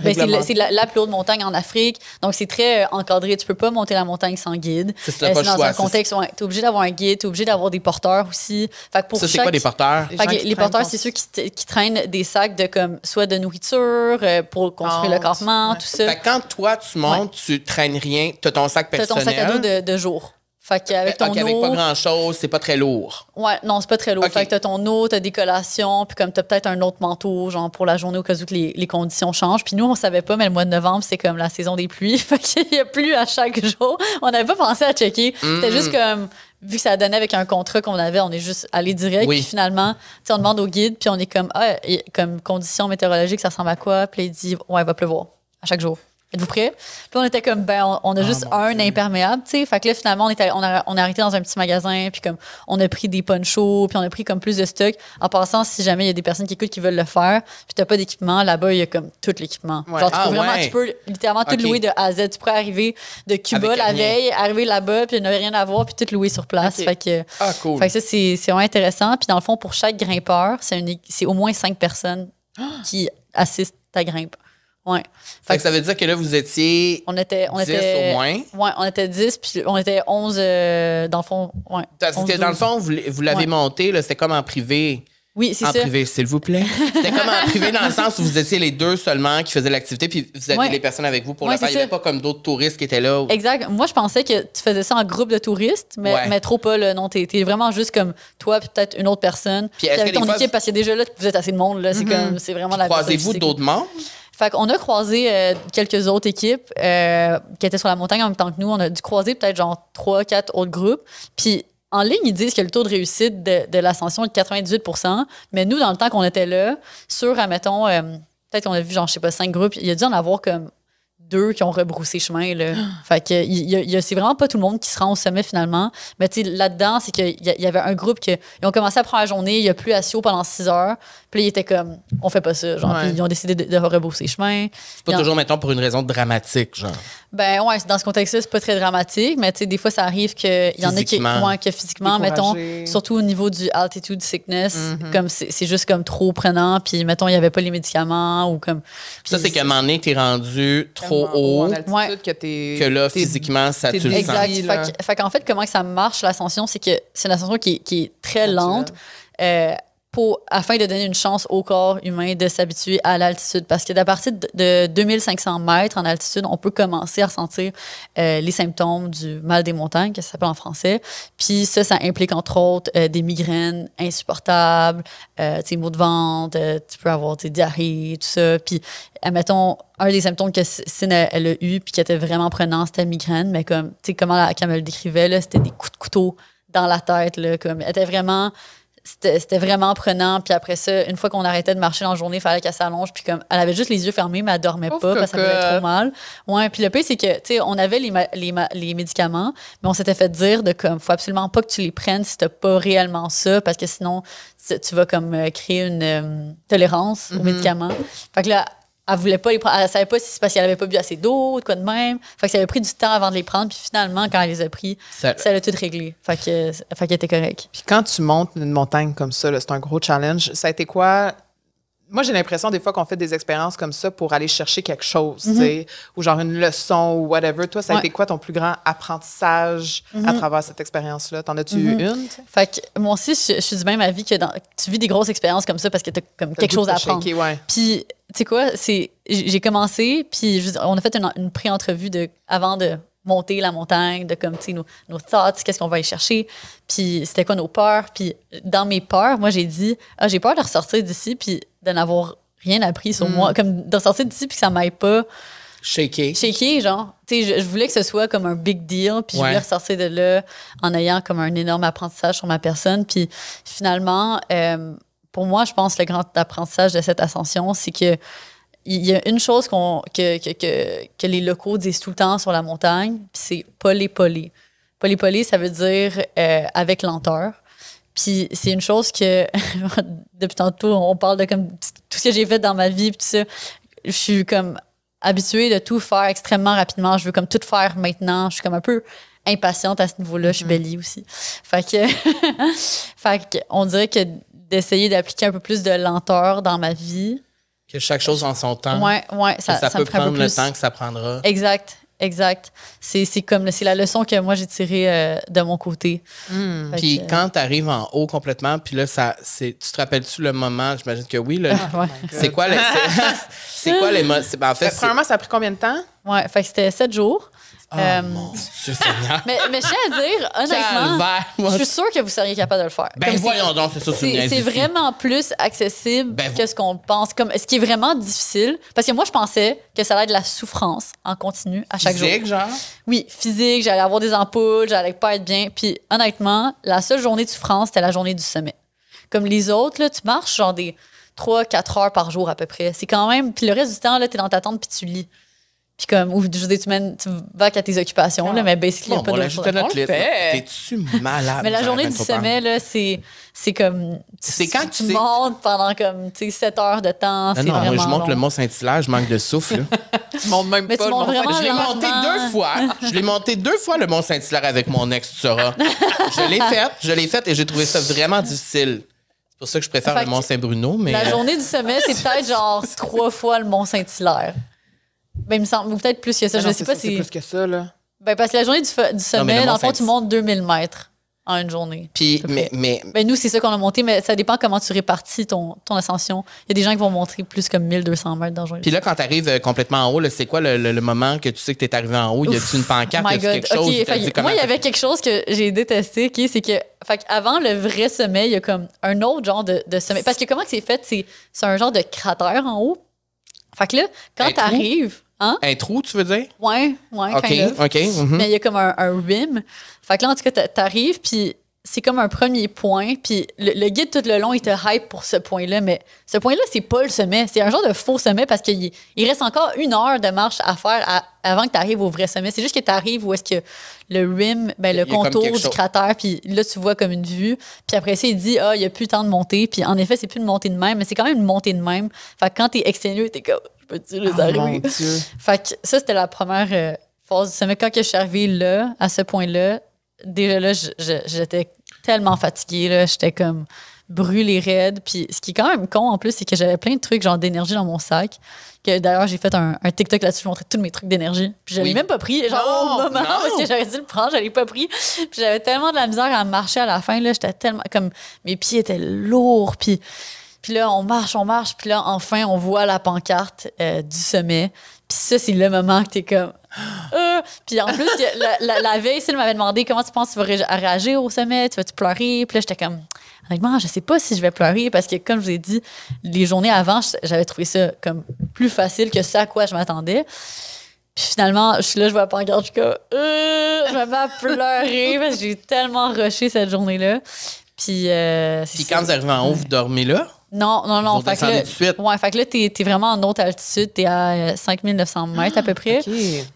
ben, c'est la, plus haute montagne en Afrique. Donc, c'est très euh, encadré. Tu peux pas monter la montagne sans guide. C'est dans un contexte où tu es obligé d'avoir un guide, tu es obligé d'avoir des porteurs aussi. Fait pour ça, c'est quoi des porteurs? les, porteurs, c'est ceux qui, qui, traînent des sacs de comme soit de nourriture pour construire le campement, tout ça. Fait quand toi, tu montes, tu traînes rien, tu as ton sac personnel. Tu ton sac à dos de, de jour. Fait qu'avec ton avec pas grand chose, c'est pas très lourd. Ouais, non, c'est pas très lourd. Fait que t'as ton eau, t'as des collations, puis comme t'as peut-être un autre manteau, genre pour la journée au cas où que les, conditions changent. Puis nous, on savait pas, mais le mois de novembre, c'est comme la saison des pluies. [laughs] Fait qu'il y a plus à chaque jour. On n'avait pas pensé à checker. C'était mm. juste comme, vu que ça donnait avec un contrat qu'on avait, on est juste allé direct. Puis finalement, tu on demande au guide, puis on est comme, ah, comme conditions météorologiques, ça ressemble à quoi? Puis il dit, ouais, il va pleuvoir à chaque jour. Êtes-vous prêts? Puis on était comme, ben, on, a ah, juste un imperméable, tu sais. Fait que là, finalement, on est, a, arrêté dans un petit magasin, puis comme, on a pris des ponchos, puis on a pris comme plus de stock. En passant, si jamais il y a des personnes qui écoutent qui veulent le faire, puis t'as pas d'équipement, là-bas, il y a comme tout l'équipement. tu, ah, peux vraiment, tu peux littéralement tout louer de A à Z. Tu pourrais arriver de Cuba la veille, arriver là-bas, puis ne rien à avoir, puis tout louer sur place. Fait que, ah, Fait ça, c'est vraiment intéressant. Puis dans le fond, pour chaque grimpeur, c'est au moins cinq personnes qui assistent à grimpe. Ouais. ça veut dire que là, vous étiez on était, on 10 était, au moins. Oui, on était 10, puis on était 11 euh, dans le fond. Ouais, dans le fond, vous, l'avez monté, c'était comme en privé. Oui, c'est ça. En privé, s'il vous plaît. [laughs] C'était comme en privé dans le sens où vous étiez les deux seulement qui faisaient l'activité, puis vous aviez les personnes avec vous pour la faire. Il n'y avait pas comme d'autres touristes qui étaient là. Exact. Moi, je pensais que tu faisais ça en groupe de touristes, mais, mais trop pas. le non, t'es vraiment juste comme toi, puis peut-être une autre personne. Puis, avec ton équipe, parce que déjà là, vous êtes assez de monde. C'est mm-hmm. comme, vraiment la Croisez-vous d'autres fait qu'on a croisé euh, quelques autres équipes euh, qui étaient sur la montagne en même temps que nous. On a dû croiser peut-être genre trois, quatre autres groupes. Puis en ligne, ils disent que le taux de réussite de, l'ascension est de 98 mais nous, dans le temps qu'on était là, sur, admettons, euh, peut-être qu'on a vu genre, je sais pas, cinq groupes, il y a dû en avoir comme deux qui ont rebroussé chemin. Là. [gasps] fait que y, c'est vraiment pas tout le monde qui se rend au sommet finalement. Mais tu là-dedans, c'est qu'il y, y, avait un groupe qui ils ont commencé à prendre la journée, il n'y a plus asio pendant six heures. Puis ils étaient comme, on fait pas ça. Genre, ils ont décidé de, rebrousser chemin. C'est pas toujours, mettons, pour une raison dramatique, genre. Ben ouais, dans ce contexte-là, c'est pas très dramatique, mais tu sais, des fois, ça arrive qu'il y en a qui, moins que physiquement, mettons, surtout au niveau du altitude sickness, mm-hmm. comme c'est juste comme trop prenant. Puis mettons, il n'y avait pas les médicaments ou comme. ça, c'est qu'à un moment donné, t'es rendu trop trop haut, que, là, physiquement, ça tue le exact. Fait, qu'en fait, comment ça marche, l'ascension, c'est que c'est une ascension qui, qui est très lente. Euh, afin de donner une chance au corps humain de s'habituer à l'altitude. Parce que à partir de 2500 mètres en altitude, on peut commencer à ressentir euh, les symptômes du mal des montagnes, que ça s'appelle en français. Puis ça, ça implique entre autres euh, des migraines insupportables, euh, maux de ventre, euh, tu peux avoir des diarrhées, tout ça. Puis, admettons, un des symptômes que elle, a eu, puis qui était vraiment prenant, c'était migraine. Mais comme, tu sais, comment la, elle le décrivait, c'était des coups de couteau dans la tête, là, comme, elle était vraiment c'était vraiment prenant. Puis après ça, une fois qu'on arrêtait de marcher dans la journée, il fallait qu'elle s'allonge. Puis comme, elle avait juste les yeux fermés, mais elle dormait pas parce que ça faisait trop mal. Ouais, puis le pire, c'est que, tu sais, on avait les, les, les, médicaments, mais on s'était fait dire de comme, faut absolument pas que tu les prennes si t'as pas réellement ça, parce que sinon, tu vas comme euh, créer une euh, tolérance aux mm-hmm. médicaments. Fait que là, elle voulait pas les Elle savait pas si c'est parce qu'elle avait pas bu assez d'eau ou quoi de même. Fait que ça avait pris du temps avant de les prendre. Puis finalement, quand elle les a pris, ça, l'a tout réglé. Fait que, fait qu'elle était correcte. Puis quand tu montes une montagne comme ça, c'est un gros challenge. Ça a été quoi moi, j'ai l'impression des fois qu'on fait des expériences comme ça pour aller chercher quelque chose, mhm. tu sais, ou genre une leçon ou whatever. Toi, ça a été quoi ton plus grand apprentissage à mhm. travers cette expérience-là? T'en as-tu mhm. eu une? Fait que moi aussi, je, suis du même avis que tu vis des grosses expériences comme ça parce que t'as comme quelque chose à apprendre. Puis, tu sais quoi, j'ai commencé, puis on a fait une, pré-entrevue avant de monter la montagne, de comme, tu sais, nos, thoughts, qu'est-ce qu'on va y chercher, puis c'était quoi nos peurs. Puis dans mes peurs, moi, j'ai dit, ah, j'ai peur de ressortir d'ici, puis de n'avoir rien appris sur hmm. moi, comme de ressortir d'ici, puis que ça m'aille pas. Shaker. Shaker, genre. Tu sais, je, voulais que ce soit comme un big deal, puis je voulais ressortir de là en ayant comme un énorme apprentissage sur ma personne. Puis finalement, euh, pour moi, je pense que le grand apprentissage de cette ascension, c'est que il y a une chose qu que, que, que, que, les locaux disent tout le temps sur la montagne, c'est polé polé. Polé polé, ça veut dire euh, avec lenteur. Puis c'est une chose que, [laughs] depuis tantôt, on parle de comme tout ce que j'ai fait dans ma vie, puis tout ça. Je suis comme habituée de tout faire extrêmement rapidement. Je veux comme tout faire maintenant. Je suis comme un peu impatiente à ce niveau-là. Je suis mm-hmm. bélie aussi. Fait que, [laughs] fait qu'on on dirait que d'essayer d'appliquer un peu plus de lenteur dans ma vie, que chaque chose en son temps. Ouais, ouais, ça, peut prendre le temps que ça prendra. Exact, exact. C'est comme c'est la leçon que moi j'ai tirée euh, de mon côté. Hmm. Puis quand tu arrives en haut complètement, puis là, ça, tu te rappelles-tu le moment? J'imagine que oui. là? Ah, oh [laughs] [laughs] c'est quoi les. C'est quoi les. Ben, en fait, premièrement, ça a pris combien de temps? Ouais, fait que c'était sept jours. Oh, euh, [laughs] mais, je tiens à dire, honnêtement, je suis sûre que vous seriez capable de le faire. Ben voyons donc, c'est ça, c'est vraiment plus accessible ben, que ce qu'on pense. Comme, ce qui est vraiment difficile, parce que moi, je pensais que ça allait être de la souffrance en continu à chaque jour. Physique, genre? Oui, physique, j'allais avoir des ampoules, j'allais pas être bien. Puis honnêtement, la seule journée de souffrance, c'était la journée du sommet. Comme les autres, là, tu marches genre des 3-4 heures par jour à peu près. C'est quand même. Puis le reste du temps, là, t'es dans ta tente puis tu lis. Puis comme, ou je dis, tu, mènes, tu vas qu'à tes occupations, là, ah. mais basically, bon, pas on l'ajoute à notre liste. T'es-tu malade? mais la journée du sommet, là, c'est, c'est comme. C'est quand tu, tu montes pendant comme, tu sais, 7 heures de temps. Non, non, vraiment je monte le Mont Saint-Hilaire, je manque de souffle. [laughs] tu montes même mais pas le Mont Je l'ai monté deux fois. Je l'ai monté deux fois, le Mont Saint-Hilaire, avec mon ex, tu sauras. je l'ai [laughs] faite, je l'ai faite et j'ai trouvé ça vraiment difficile. C'est pour ça que je préfère le Mont-Saint-Bruno. Mais... La euh, journée du sommet, c'est peut-être genre trois fois le Mont-Saint-Hilaire. Ben, il me semble, peut-être plus que ça, ah je sais pas si. C'est plus que ça, là. Ben, parce que la journée du, du sommet, dans le fond, tu montes 2000 mètres en une journée. Puis, mais, mais, ben, nous, c'est ça qu'on a monté, mais ça dépend comment tu répartis ton, ton ascension. Il y a des gens qui vont monter plus comme 1200 mètres dans une journée. Puis là, quand tu arrives euh, complètement en haut, c'est quoi le, moment que tu sais que tu es arrivé en haut? Il y a-tu une pancarte? y a-tu quelque chose? moi, il y avait quelque chose que j'ai détesté, qui c'est que fait, avant le vrai sommet, il y a comme un autre genre de, de sommet. Parce que comment c'est fait? C'est un genre de cratère en haut. Fait que là, quand ben, tu arrives, Hein? Un trou, tu veux dire? Oui, oui. OK, mhm. Mais il y a comme un, rim. Fait que là, en tout cas, t'arrives, puis c'est comme un premier point. Puis le, guide tout le long, il te hype pour ce point-là. Mais ce point-là, c'est pas le sommet. C'est un genre de faux sommet parce qu'il il reste encore une heure de marche à faire avant que tu arrives au vrai sommet. C'est juste que tu arrives où est-ce que le rim, ben, le contour du cratère, puis là, tu vois comme une vue. Puis après ça, il dit, ah, il n'y a plus temps de monter. Puis en effet, c'est plus une montée de même, mais c'est quand même une montée de même. Fait que quand tu es exténué, tu comme, peux les ah, Fait que ça, c'était la première euh, phase du Quand je suis arrivée là, à ce point-là, déjà là, j'étais tellement fatiguée, j'étais comme brûlée raide. Puis ce qui est quand même con en plus, c'est que j'avais plein de trucs genre d'énergie dans mon sac. d'ailleurs, j'ai fait un, TikTok là-dessus, je montrais tous mes trucs d'énergie. Puis je même pas pris, genre au moment parce que dû le prendre, je pas pris. Puis j'avais tellement de la misère à marcher à la fin là, j'étais tellement comme mes pieds étaient lourds. Puis puis là, on marche, on marche, puis là, enfin, on voit la pancarte euh, du sommet. Puis ça, c'est le moment que t'es comme. [gasps] Euh. Puis en plus, la, la, veille, m'avait demandé comment tu penses que tu vas réagir au sommet, tu vas-tu pleurer? Puis là, j'étais comme, honnêtement, je sais pas si je vais pleurer parce que, comme je vous ai dit, les journées avant, j'avais trouvé ça comme plus facile que ça à quoi je m'attendais. Puis finalement, je suis là, je vois la pancarte, je suis comme, euh! je vais pas pleurer parce que j'ai tellement rushé cette journée-là. Puis, euh, Puis quand vous arrivez en haut, vous dormez là? Non, non, non. Fait que, là, ouais, fait que là, t'es es vraiment en haute altitude. T'es à 5900 euh, ah, mètres à peu près.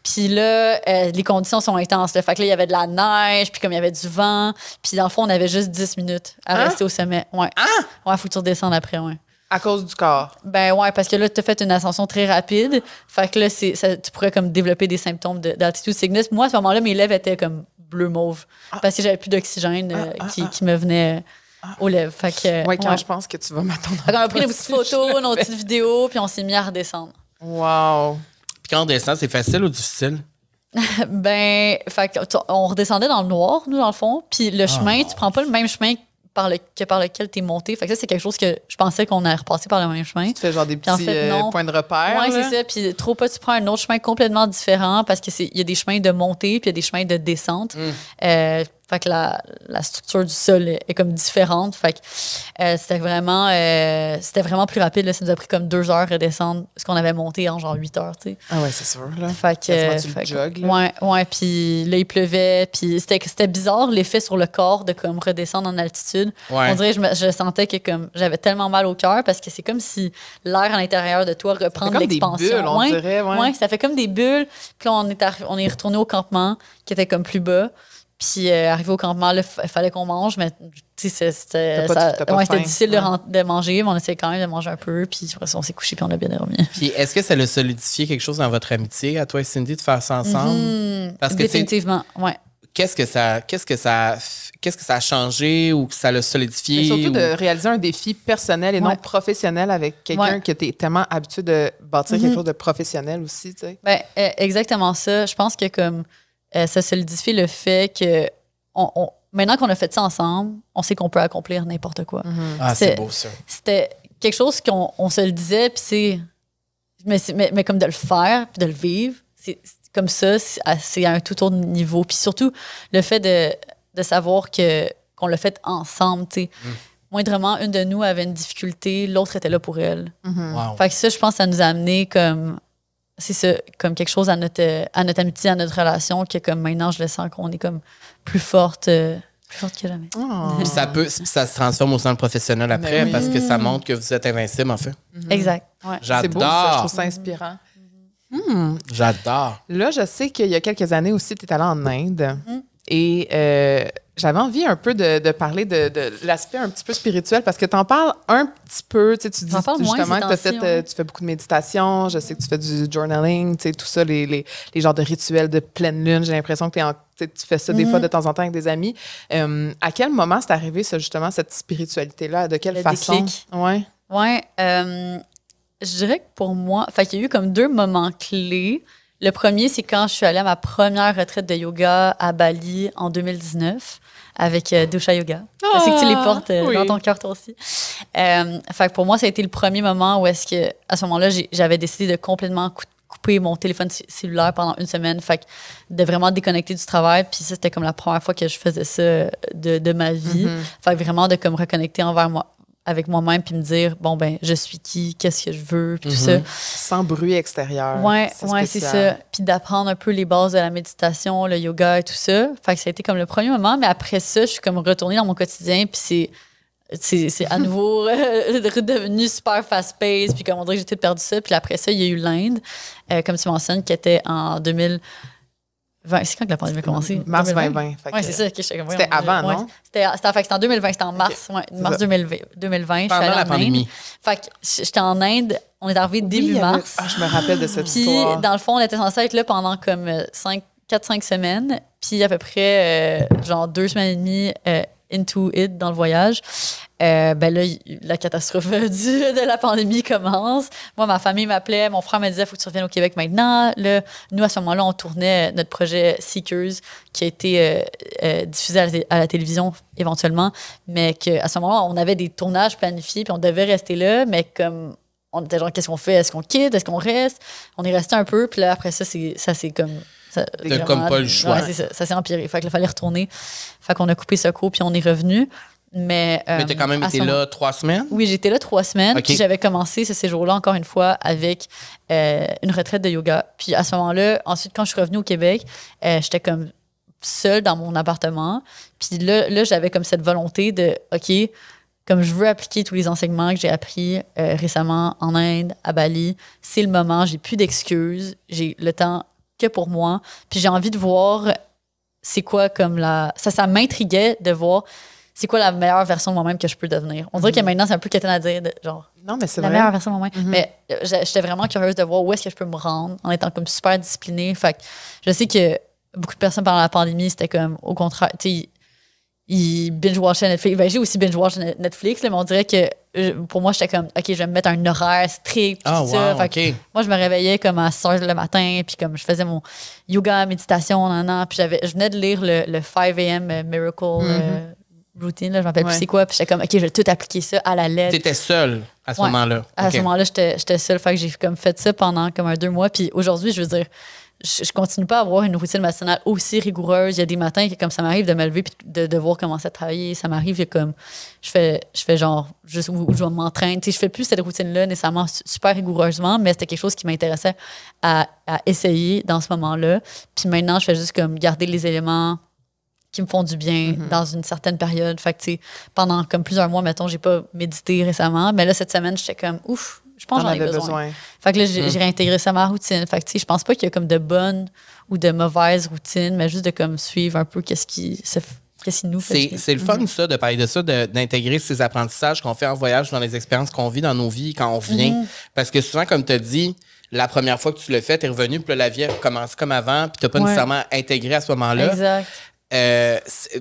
Puis là, euh, les conditions sont intenses. Fait que là, il y avait de la neige, puis comme il y avait du vent. Puis dans le fond, on avait juste 10 minutes à hein? rester au sommet. Ouais. Hein? Ouais, faut que tu redescendes après, ouais. À cause du corps. Ben ouais, parce que là, tu as fait une ascension très rapide. Fait que là, tu pourrais comme développer des symptômes d'altitude de, sickness. Moi, à ce moment-là, mes lèvres étaient comme bleu mauve ah. parce que j'avais plus d'oxygène euh, ah, qui, me venait au Fait que, quand je pense que tu vas m'attendre. On a pris nos petites photos, nos petites [laughs] vidéos, puis on s'est mis à redescendre. Wow. Puis quand on descend, c'est facile ou difficile? [laughs] ben, fait on redescendait dans le noir, nous, dans le fond. Puis le ah, chemin, tu prends pas le même chemin que par lequel tu es monté. Fait que ça, c'est quelque chose que je pensais qu'on allait repasser par le même chemin. Tu fais genre des petits euh, points de repère. Oui, c'est ça. Puis trop pas, tu prends un autre chemin complètement différent parce qu'il y a des chemins de montée puis il y a des chemins de descente. Mm. Euh, fait que la, structure du sol est, comme différente. Fait euh, c'était vraiment, euh, vraiment plus rapide. Ça nous a pris comme deux heures à descendre ce qu'on avait monté en genre huit heures, tu Ah ouais, c'est sûr. Là. Fait que. Euh, puis là, il pleuvait. Puis c'était, bizarre l'effet sur le corps de comme redescendre en altitude. On dirait que je, je, sentais que comme j'avais tellement mal au cœur parce que c'est comme si l'air à l'intérieur de toi reprend l'expansion. ouais, ça fait comme des bulles. Puis on est, on est retourné au campement qui était comme plus bas. Puis euh, arrivé au campement, il fallait qu'on mange, mais c'était difficile de, de, manger, mais on essayait quand même de manger un peu. Puis après on s'est couché puis on a bien dormi. Puis est-ce que ça a solidifié quelque chose dans votre amitié à toi et Cindy de faire ça ensemble? Mm-hmm. Parce que, Définitivement, ouais. Qu'est-ce que ça, qu'est-ce que ça, qu'est-ce que ça a changé ou que ça l'a solidifié? surtout de réaliser un défi personnel et non professionnel avec quelqu'un que tu es tellement habitué de bâtir quelque mm-hmm. chose de professionnel aussi, tu sais. Ben, e-, exactement ça. Je pense que comme euh, ça solidifie le fait que on, maintenant qu'on a fait ça ensemble, on sait qu'on peut accomplir n'importe quoi. Mhm. Ah, c'est beau ça. C'était quelque chose qu'on se le disait, puis c'est. Mais, mais, comme de le faire, puis de le vivre, c'est comme ça, c'est à un tout autre niveau. Puis surtout, le fait de, de savoir que qu'on l'a fait ensemble, tu sais. Mhm. Moindrement, une de nous avait une difficulté, l'autre était là pour elle. Mhm. Fait que ça, je pense, ça nous a amené comme c'est ça, comme quelque chose à notre, à notre amitié, à notre relation, que comme maintenant, je le sens qu'on est comme plus forte. Euh, que jamais. Ah. ça peut, ça se transforme au centre professionnel ben après parce que ça montre que vous êtes invincible, en fait. Mhm. Exact. J'adore. je trouve ça inspirant. Mhm. J'adore. Là, je sais qu'il y a quelques années aussi, tu es allé en Inde. Mhm. Et euh, j'avais envie un peu de, de parler de, de l'aspect un petit peu spirituel parce que tu en parles un petit peu. Tu, dis justement que hein. tu fais beaucoup de méditation, je sais que tu fais du journaling, tu sais, tout ça, les, les, les genres de rituels de pleine lune. J'ai l'impression que tu, fais ça des fois mm-hmm. de temps en temps avec des amis. Euh, à quel moment c'est arrivé justement cette spiritualité-là? De quelle façon? Ouais. Ouais. Euh, je dirais que pour moi, il y a eu comme deux moments clés. Le premier, c'est quand je suis allée à ma première retraite de yoga à Bali en 2019 avec euh, Dusha Yoga. que tu les ah, portes euh, dans ton cœur, toi aussi. Euh, pour moi, ça a été le premier moment où est-ce que, à ce moment-là, j'avais décidé de complètement couper mon téléphone cellulaire pendant une semaine. Fait de vraiment déconnecter du travail. Puis ça, c'était comme la première fois que je faisais ça euh, de, ma vie. Mm-hmm. vraiment de comme reconnecter envers moi, avec moi-même puis me dire bon ben je suis qui qu'est-ce que je veux puis tout ça mhm. sans bruit extérieur ouais ouais c'est ça puis d'apprendre un peu les bases de la méditation le yoga et tout ça fait que ça a été comme le premier moment mais après ça je suis comme retournée dans mon quotidien puis c'est c'est à nouveau [laughs] redevenu super fast-paced, puis comme on dirait que j'ai tout perdu ça. Puis après ça, il y a eu l'Inde, euh, comme tu mentionnes, qui était en 2000, c'est quand que la pandémie a commencé? Mars 2020. Oui, c'est ça. c'était avant, non? C'était en 2020, c'était en mars. mars 2020, je suis allée en pandémie. Inde. Fait j'étais en Inde, on est arrivé début mars. Ah, je me rappelle de cette Puis, dans le fond, on était censé être là pendant comme euh, cinq, 4-5 semaines, puis à peu près euh, genre deux semaines et demie euh, into it dans le voyage. Euh, ben là, la catastrophe [laughs] du, de la pandémie commence. Moi, ma famille m'appelait, mon frère me disait, faut que tu reviennes au Québec maintenant. nous, à ce moment-là, on tournait notre projet Seekers, qui a été diffusé à la, télévision éventuellement, mais qu'à ce moment-là, on avait des tournages planifiés, puis on devait rester là, mais comme on était genre, qu'est-ce qu'on fait? Est-ce qu'on quitte? Est-ce qu'on reste? On est resté un peu, puis là, après ça, c'est ça s'est comme comme pas le choix. ça, s'est empiré. Fait qu'il fallait retourner. Fait qu'on a coupé ce coup puis on est revenu. Mais, euh, Mais t'as quand même été là trois semaines? Oui, j'étais là trois semaines. j'avais commencé ce séjour-là, encore une fois, avec euh, une retraite de yoga. Puis à ce moment-là, ensuite, quand je suis revenue au Québec, euh, j'étais comme seule dans mon appartement. Puis là, là j'avais comme cette volonté de, OK, comme je veux appliquer tous les enseignements que j'ai appris euh, récemment en Inde, à Bali, c'est le moment, j'ai plus d'excuses, j'ai le temps pour moi. Puis j'ai envie de voir c'est quoi comme la. Ça, ça m'intriguait de voir c'est quoi la meilleure version de moi-même que je peux devenir. On dirait que mhm. maintenant, c'est un peu qu'étant à dire, genre. Non, mais c'est La meilleure version de moi mhm. Mais euh, j'étais vraiment curieuse de voir où est-ce que je peux me rendre en étant comme super disciplinée. Fait que je sais que beaucoup de personnes pendant la pandémie, c'était comme, au contraire, tu il binge-watchait Netflix. Ben, j'ai aussi binge watché Netflix, mais on dirait que pour moi, j'étais comme, OK, je vais me mettre un horaire strict. Ah, ça. moi, je me réveillais comme à 6 h le matin, puis comme je faisais mon yoga, méditation, nan, nan, puis j'avais, je venais de lire le, 5 a.m. Euh, Miracle mhm. euh, Routine, là, je m'appelle plus c'est quoi, puis j'étais comme, OK, je vais tout appliquer ça à la lettre. étais seule. À ce moment-là. À ce moment-là, j'étais seule. Fait que j'ai comme fait ça pendant comme un deux mois. Puis aujourd'hui, je veux dire, je, continue pas à avoir une routine matinale aussi rigoureuse. Il y a des matins que comme ça m'arrive de me lever puis de, devoir voir commencer à travailler. Ça m'arrive comme je fais je fais genre juste où, je m'entraîne. Je fais plus cette routine-là nécessairement super rigoureusement, mais c'était quelque chose qui m'intéressait à, à essayer dans ce moment-là. Puis maintenant, je fais juste comme garder les éléments qui me font du bien mhm. dans une certaine période. pendant comme plusieurs mois, mettons, j'ai pas médité récemment, mais là, cette semaine, j'étais comme, ouf, je pense que j'en ai besoin. Fait mhm. j'ai réintégré ça à ma routine. Fait que, je pense pas qu'il y a comme de bonnes ou de mauvaises routines, mais juste de comme suivre un peu qu'est-ce qui se fait nous fait? C'est le fun, mhm. ça, de parler de ça, d'intégrer ces apprentissages qu'on fait en voyage, dans les expériences qu'on vit dans nos vies, quand on vient. Parce que souvent, comme tu as dit, la première fois que tu le fais, tu es revenu, puis la vie commence comme avant, puis tu n'as pas nécessairement intégré à ce moment-là. Exact. Euh,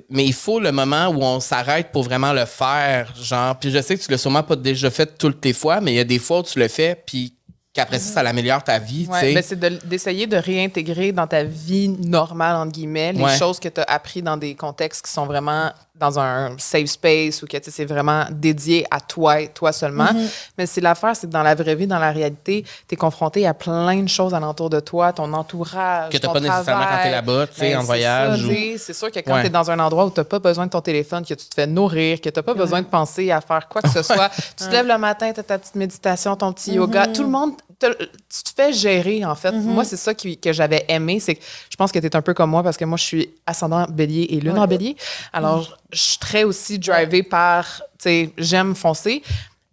mais il faut le moment où on s'arrête pour vraiment le faire, genre. Puis je sais que tu l'as sûrement pas déjà fait toutes tes fois, mais il y a des fois où tu le fais, puis qu'après ça, ça l'améliore ta vie. Ouais, ben, c'est d'essayer de, réintégrer dans ta vie normale, entre guillemets, les choses que tu as apprises dans des contextes qui sont vraiment dans un safe space ou que c'est vraiment dédié à toi et toi seulement. Mm-hmm. Mais c'est l'affaire, c'est que dans la vraie vie, dans la réalité, tu es confronté à plein de choses alentour de toi, ton entourage. Que tu pas nécessairement quand tu es là-bas, tu sais, ben, en voyage. Ou... C'est sûr que quand tu es dans un endroit où tu pas besoin de ton téléphone, que tu te fais nourrir, que tu pas besoin de penser à faire quoi que ce [laughs] soit, tu te lèves le matin, tu as ta petite méditation, ton petit mm-hmm. yoga, tout le monde tu te fais gérer, en fait. Mm-hmm. Moi, c'est ça que j'avais aimé. C'est que je pense que tu es un peu comme moi parce que moi, je suis ascendant bélier et lune en bélier. Alors, je suis très aussi drivée par, tu sais, j'aime foncer,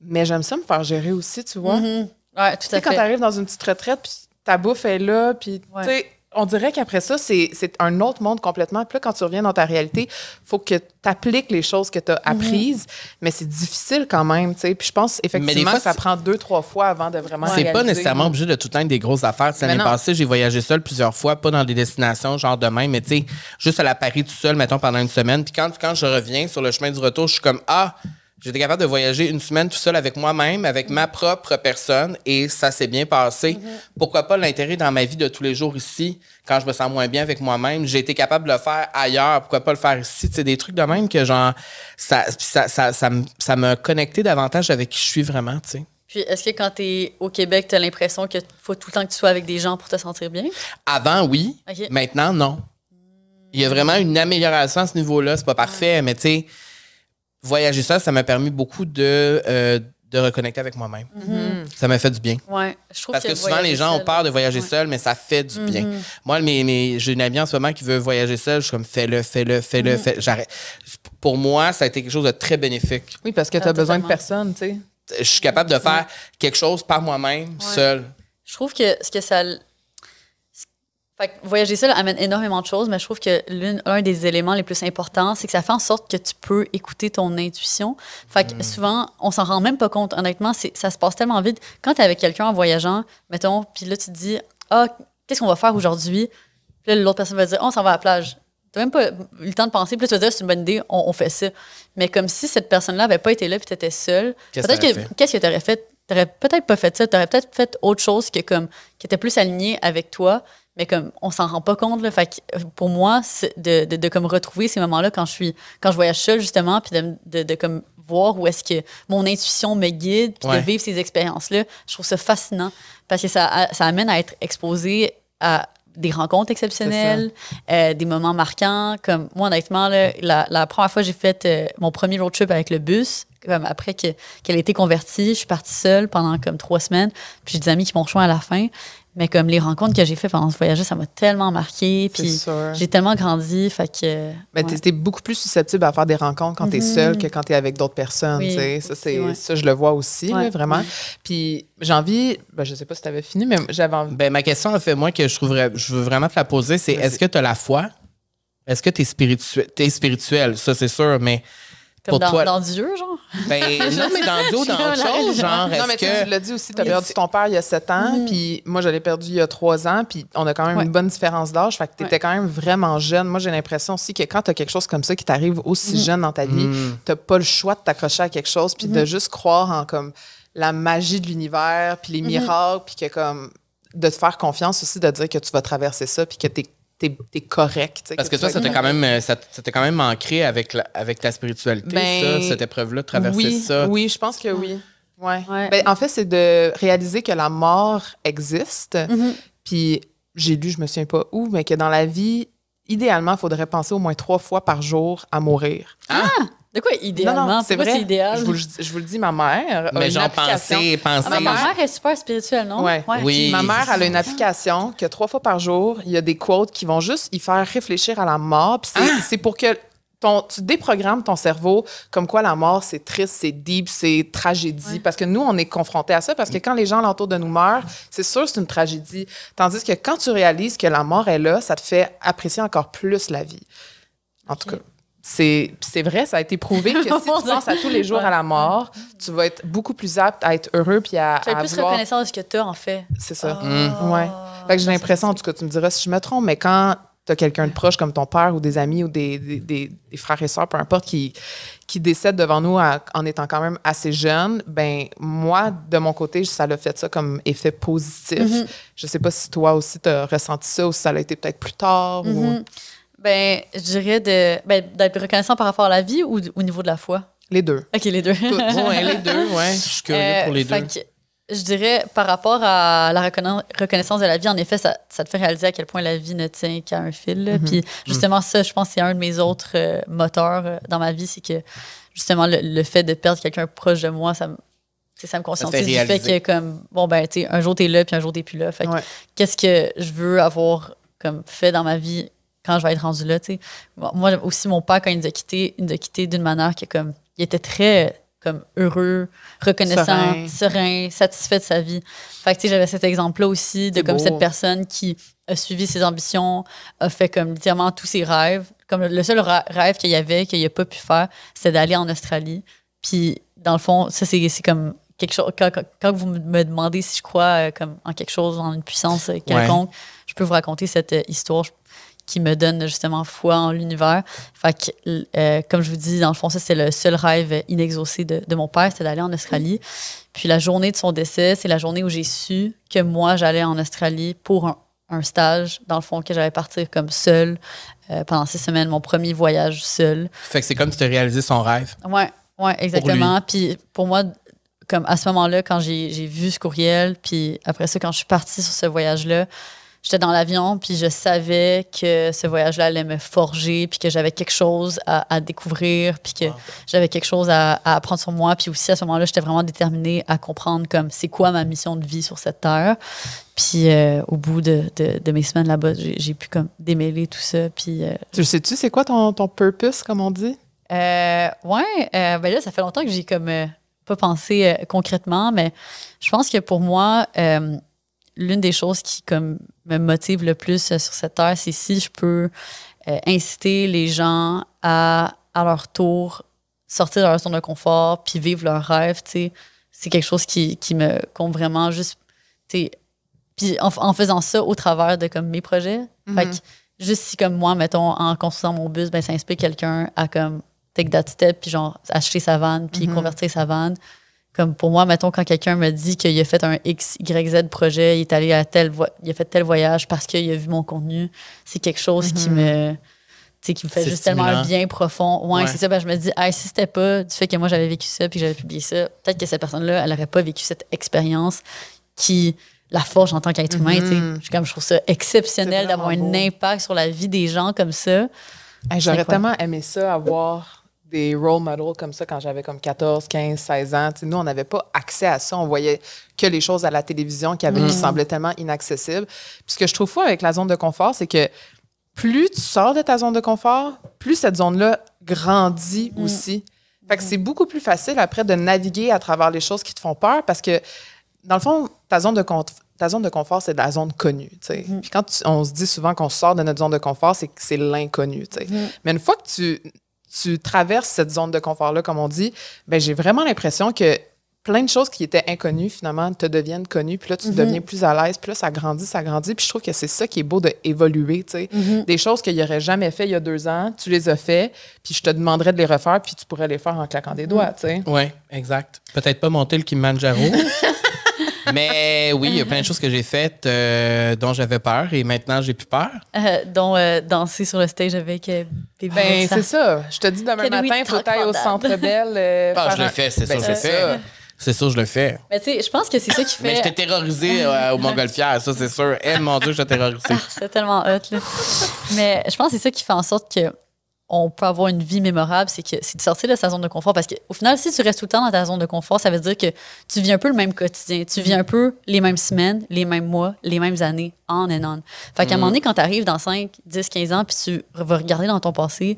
mais j'aime ça me faire gérer aussi, tu vois. Mm-hmm. tu quand tu arrives dans une petite retraite, puis ta bouffe est là, puis, tu sais, on dirait qu'après ça, c'est un autre monde complètement. Puis là, quand tu reviens dans ta réalité, faut que tu appliques les choses que tu as apprises, mm-hmm. mais c'est difficile quand même. Puis je pense effectivement que ça prend deux, trois fois avant de vraiment. C'est pas nécessairement obligé de tout le temps des grosses affaires. L'année passée, j'ai voyagé seul plusieurs fois, pas dans des destinations genre demain, mais tu sais, juste à la Paris tout seul, mettons, pendant une semaine. Puis quand, quand je reviens sur le chemin du retour, je suis comme Ah! J'étais capable de voyager une semaine tout seul avec moi-même, avec ma propre personne, et ça s'est bien passé. Mm-hmm. Pourquoi pas l'intérêt dans ma vie de tous les jours ici, quand je me sens moins bien avec moi-même? J'ai été capable de le faire ailleurs, pourquoi pas le faire ici? C'est des trucs de même que genre, ça, ça, ça, ça, me, davantage avec qui je suis vraiment, tu sais. Puis, est-ce que quand tu es au Québec, tu as l'impression qu'il faut tout le temps que tu sois avec des gens pour te sentir bien? Avant, oui. Maintenant, non. Il y a mm. vraiment une amélioration à ce niveau-là. C'est pas parfait, mais tu sais, voyager seul, ça m'a permis beaucoup de, euh, de reconnecter avec moi-même. Mm-hmm. Mm-hmm. Ça m'a fait du bien. Ouais, je trouve Parce que, souvent, les gens ont peur de voyager seul, mais ça fait du bien. Mm-hmm. Moi, mes, j'ai une amie en ce moment qui veut voyager seul. Je suis comme, fais-le, fais-le, fais-le, J'arrête. Pour moi, ça a été quelque chose de très bénéfique. Oui, parce que tu as besoin de personne, tu sais. Je suis capable de faire quelque chose par moi-même, seul. Je trouve que ce que ça fait voyager seul amène énormément de choses, mais je trouve que l'un des éléments les plus importants, c'est que ça fait en sorte que tu peux écouter ton intuition. Fait mm. souvent, on s'en rend même pas compte. Honnêtement, ça se passe tellement vite. Quand tu es avec quelqu'un en voyageant, mettons, puis là, tu te dis Ah, qu'est-ce qu'on va faire aujourd'hui Puis là, l'autre personne va dire On s'en va à la plage. Tu même pas eu le temps de penser. Puis tu vas dire C'est une bonne idée, on, fait ça. Mais comme si cette personne-là n'avait pas été là, puis tu étais seule. Peut-être que qu'est-ce que tu aurais fait Tu peut-être pas fait ça. Tu aurais peut-être fait autre chose comme, qui était plus aligné avec toi mais comme on s'en rend pas compte là fait que euh, pour moi de, de, de, comme retrouver ces moments là quand je suis quand je voyage seule justement puis de, de, de, comme voir où est-ce que mon intuition me guide puis de vivre ces expériences là je trouve ça fascinant parce que ça, ça amène à être exposé à des rencontres exceptionnelles, euh, des moments marquants. Comme moi, honnêtement, là, la, la, première fois j'ai fait euh, mon premier road trip avec le bus, comme après qu'elle ait été convertie, je suis partie seule pendant comme trois semaines. Puis j'ai des amis qui m'ont rejoint à la fin. Mais comme les rencontres que j'ai faites pendant ce voyage, ça m'a tellement marqué. Puis j'ai tellement grandi. Fait que. Mais t'es beaucoup plus susceptible à faire des rencontres quand tu es mhm. seule que quand t'es avec d'autres personnes. ça, je le vois aussi, vraiment. Puis j'ai envie. Ben, je sais pas si t'avais fini, mais j'avais envie. Ben, ma question a fait moi que je trouverais. Je veux vraiment te la poser c'est est-ce que tu as la foi? Est-ce que tu es spirituel? spirituel, ça, c'est sûr, mais dans, Dieu, genre? Ben, [laughs] non, mais dans Dieu, dans autre chose, genre. Non, mais tu l'as dit aussi, tu as perdu ton père il y a 7 ans, mm. puis moi, je l'ai perdu il y a trois ans, puis on a quand même une bonne différence d'âge. Fait que tu étais quand même vraiment jeune. Moi, j'ai l'impression aussi que quand tu as quelque chose comme ça qui t'arrive aussi mm. jeune dans ta vie, tu mm. t'as pas le choix de t'accrocher à quelque chose, puis de mm-hmm. juste croire en comme la magie de l'univers, puis les mm-hmm. miracles, puis que comme de te faire confiance aussi, de dire que tu vas traverser ça, puis que tu es t'es correct. Parce que, toi, euh, ça t'a quand même, ça, quand même ancré avec, avec ta spiritualité, ça, ben, cette épreuve-là, traverser ça. Oui, je pense que oui. Ben, en fait, c'est de réaliser que la mort existe. Mm-hmm. Puis j'ai lu, je me souviens pas où, mais que dans la vie, idéalement, il faudrait penser au moins trois fois par jour à mourir. Ah! De quoi idéalement? c'est vrai. Idéal? Je, vous, le dis, ma mère. Mais j'en pensais, pensais. Ah, ma mère est super spirituelle, non? Ouais. Oui. Ma mère, elle a une application que trois fois par jour, il y a des quotes qui vont juste y faire réfléchir à la mort. Ah! c'est pour que ton, tu déprogrammes ton cerveau comme quoi la mort, c'est triste, c'est deep, c'est tragédie. Parce que nous, on est confrontés à ça parce que quand les gens l'entour de nous meurent, c'est sûr c'est une tragédie. Tandis que quand tu réalises que la mort est là, ça te fait apprécier encore plus la vie. En tout cas. C'est, vrai, ça a été prouvé que [laughs] si tu penses à tous les jours à la mort, tu vas être beaucoup plus apte à être heureux puis à. Tu as plus de reconnaissance de ce que tu as en fait. C'est ça. Ah. Mm. Ouais. j'ai l'impression, en tout cas, tu me diras si je me trompe, mais quand tu as quelqu'un de proche comme ton père ou des amis ou des, des, frères et sœurs, peu importe, qui, qui décède devant nous en étant quand même assez jeune, ben moi, de mon côté, ça l'a fait ça comme effet positif. Je mm-hmm. ne Je sais pas si toi aussi tu as ressenti ça ou si ça l'a été peut-être plus tard. ou... Mm-hmm. Ben, je dirais de, ben, d'être reconnaissant par rapport à la vie ou au niveau de la foi? Les deux. OK, les deux. Tout, [laughs] les deux, ouais. Je suis curieux euh, pour les deux. je dirais, par rapport à la reconnaissance de la vie, en effet, ça, te fait réaliser à quel point la vie ne tient qu'à un fil. Mm-hmm. Puis justement, ça, je pense, que c'est un de mes autres euh, moteurs euh, dans ma vie, c'est que justement, le, fait de perdre quelqu'un proche de moi, ça me ça me conscientise du fait que comme bon ben tu un jour t'es là puis un jour t'es plus là fait qu'est-ce que je veux avoir comme fait dans ma vie quand je vais être rendu là, tu sais. moi aussi, mon père, quand il nous a quittés, il nous a quittés d'une manière qui comme, il était très comme heureux, reconnaissant, serein. satisfait de sa vie. Fait que, tu sais, j'avais cet exemple-là aussi de comme cette personne qui a suivi ses ambitions, a fait comme littéralement tous ses rêves. Comme le seul rêve qu'il y avait, qu'il n'a pas pu faire, c'est d'aller en Australie. Puis, dans le fond, ça, c'est comme quelque chose. Quand, vous me demandez si je crois euh, comme en quelque chose, en une puissance euh, quelconque, je peux vous raconter cette euh, histoire qui me donne justement foi en l'univers. Fait que, euh, comme je vous dis, dans le fond, ça, c'est le seul rêve inexaucé de, de mon père, c'était d'aller en Australie. Puis la journée de son décès, c'est la journée où j'ai su que moi, j'allais en Australie pour un, stage, dans le fond, que j'allais partir comme seule euh, pendant six semaines, mon premier voyage seul. Fait que c'est comme si tu réalisé son rêve. Ouais, ouais, exactement. Puis pour moi, comme à ce moment-là, quand j'ai vu ce courriel, puis après ça, quand je suis partie sur ce voyage-là, j'étais dans l'avion, puis je savais que ce voyage-là allait me forger, puis que j'avais quelque chose à, découvrir, puis que ah, j'avais quelque chose à, apprendre sur moi. Puis aussi, à ce moment-là, j'étais vraiment déterminée à comprendre comme c'est quoi ma mission de vie sur cette terre. Puis euh, au bout de, mes semaines là-bas, j'ai pu comme démêler tout ça. Puis, euh, tu sais-tu, c'est quoi ton, ton purpose, comme on dit? Euh, ouais, euh, ben là, ça fait longtemps que j'ai comme pas pensé concrètement, mais je pense que pour moi, l'une des choses qui comme me motive le plus euh, sur cette terre, c'est si je peux euh, inciter les gens à, à leur tour, sortir de leur zone de confort, puis vivre leurs rêves, tu C'est quelque chose qui, qui me compte vraiment juste, Puis en, faisant ça au travers de comme mes projets, mm-hmm. fait que, juste si comme moi, mettons, en construisant mon bus, ben, ça inspire quelqu'un à comme take that step, puis genre acheter sa vanne, puis mm-hmm. convertir sa vanne comme pour moi, mettons, quand quelqu'un me dit qu'il a fait un X, Y, Z projet, il est allé à tel, il a fait tel voyage parce qu'il a vu mon contenu, c'est quelque chose qui mhm. me qui me fait juste tellement bien profond. Ouais, c'est ça. je me dis, ah, si c'était pas du fait que moi j'avais vécu ça puis que j'avais publié ça, peut-être que cette personne-là, elle n'aurait pas vécu cette expérience qui la forge en tant qu'être humain. Mhm. Je, comme, je trouve ça exceptionnel d'avoir un impact sur la vie des gens comme ça. J'aurais tellement aimé ça, avoir des role models comme ça quand j'avais comme 14, 15, 16 ans. nous, on n'avait pas accès à ça. On voyait que les choses à la télévision qui, avaient, mm. semblaient tellement inaccessibles. Puis ce que je trouve fou avec la zone de confort, c'est que plus tu sors de ta zone de confort, plus cette zone-là grandit mm. aussi. Fait que c'est beaucoup plus facile après de naviguer à travers les choses qui te font peur parce que, dans le fond, ta zone de, ta zone de confort, c'est la zone connue. Mm. Puis quand on se dit souvent qu'on sort de notre zone de confort, c'est que c'est l'inconnu. Mais une fois que tu tu traverses cette zone de confort-là, comme on dit, ben, j'ai vraiment l'impression que plein de choses qui étaient inconnues, finalement, te deviennent connues. Puis là, tu mhm. deviens plus à l'aise. Puis là, ça grandit, ça grandit. Puis je trouve que c'est ça qui est beau d'évoluer, tu sais. Mhm. Des choses qu'il aurait jamais fait il y a deux ans, tu les as fait. Puis je te demanderais de les refaire. Puis tu pourrais les faire en claquant des mhm. doigts, tu sais. Oui, exact. Peut-être pas monter le vous [laughs] Mais oui, il y a plein de choses que j'ai faites euh, dont j'avais peur et maintenant j'ai plus peur. Euh, dont euh, danser sur le stage avec Ben, c'est ça. Je te dis demain matin, matin, faut au centre belle. [laughs] Ah, je le fais, c'est ça, ben, je le fais. C'est ça, je le fais. Mais tu sais, je pense que c'est ça qui fait. Mais je terrorisée terrorisé au Montgolfière, ça, c'est sûr. Eh mon Dieu, j'étais t'ai ah, c'est tellement hot, là. Mais je pense que c'est ça qui fait en sorte que on peut avoir une vie mémorable, c'est que c'est de sortir de sa zone de confort. Parce qu'au final, si tu restes tout le temps dans ta zone de confort, ça veut dire que tu vis un peu le même quotidien. Tu vis un peu les mêmes semaines, les mêmes mois, les mêmes années, en and on. Fait qu'à un moment mm. donné, quand tu arrives dans 5, 10, 15 ans, puis tu vas regarder dans ton passé,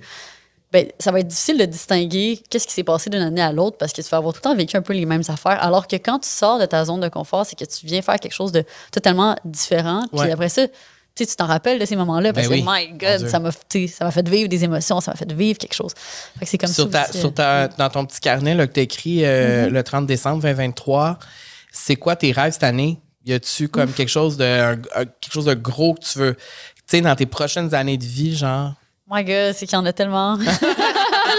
ben, ça va être difficile de distinguer qu'est-ce qui s'est passé d'une année à l'autre parce que tu vas avoir tout le temps vécu un peu les mêmes affaires. Alors que quand tu sors de ta zone de confort, c'est que tu viens faire quelque chose de totalement différent. Puis après ça, tu t'en rappelles de ces moments-là parce ben que, my God, ça m'a, ça m'a fait vivre des émotions, ça m'a fait vivre quelque chose. c'est comme sur Ta, sur ta, euh, dans ton petit carnet là, que tu écrit euh, mm-hmm. le 30 décembre 2023, c'est quoi tes rêves cette année? Y a-tu comme quelque chose, de, quelque chose de gros que tu veux, tu sais, dans tes prochaines années de vie, genre? My God, c'est qu'il y en a tellement. [laughs] [laughs]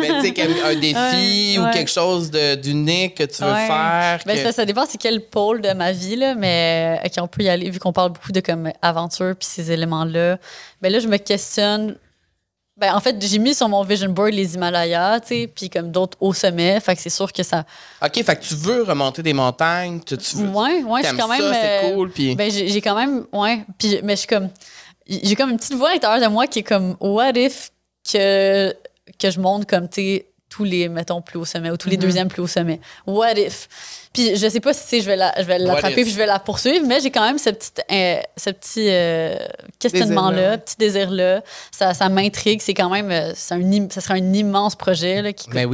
mais tu sais, un défi ou quelque chose d'unique que tu veux faire. Ben, que... ça, ça, dépend c'est quel pôle de ma vie, là, mais qui on peut y aller, vu qu'on parle beaucoup de comme aventure puis ces éléments-là. Mais ben, là, je me questionne. Ben, en fait, j'ai mis sur mon vision board les Himalayas, tu sais, puis comme d'autres hauts sommets. Fait que c'est sûr que ça. OK, fait que tu veux remonter des montagnes. Tu, veux. Ouais, ouais, je suis quand même. c'est euh, cool. Ben, j'ai quand même. Ouais. Puis, mais je comme. J'ai comme une petite voix à l'intérieur de moi qui est comme, what if que, que je monte comme, tous les, mettons, plus haut sommet ou tous les mhm. deuxièmes plus haut sommet. What if? Puis je sais pas si je vais la, je vais l'attraper puis je vais la poursuivre, mais j'ai quand même ce petit, euh, ce petit euh, questionnement-là, petit désir-là. Ça, ça m'intrigue. C'est quand même, euh, ça sera un immense projet là, qui coûte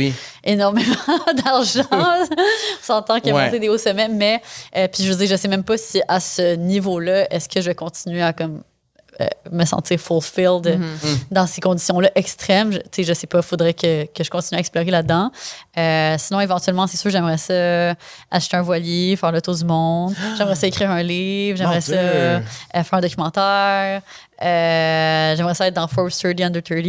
énormément [laughs] d'argent. [laughs] On s'entend qu'il y des hauts sommets, mais puis je veux dire, je sais même pas si à ce niveau-là, est-ce que je vais continuer à comme euh, me sentir fulfilled mm-hmm. Mm-hmm. dans ces conditions-là extrêmes. Je, tu sais, je sais pas, faudrait que, que je continue à explorer là-dedans. Euh, sinon, éventuellement, c'est sûr, j'aimerais ça acheter un voilier, faire le tour du monde. J'aimerais ça écrire un livre, j'aimerais ça euh, faire un documentaire. Euh, j'aimerais ça être dans Forbes 30 Under 30.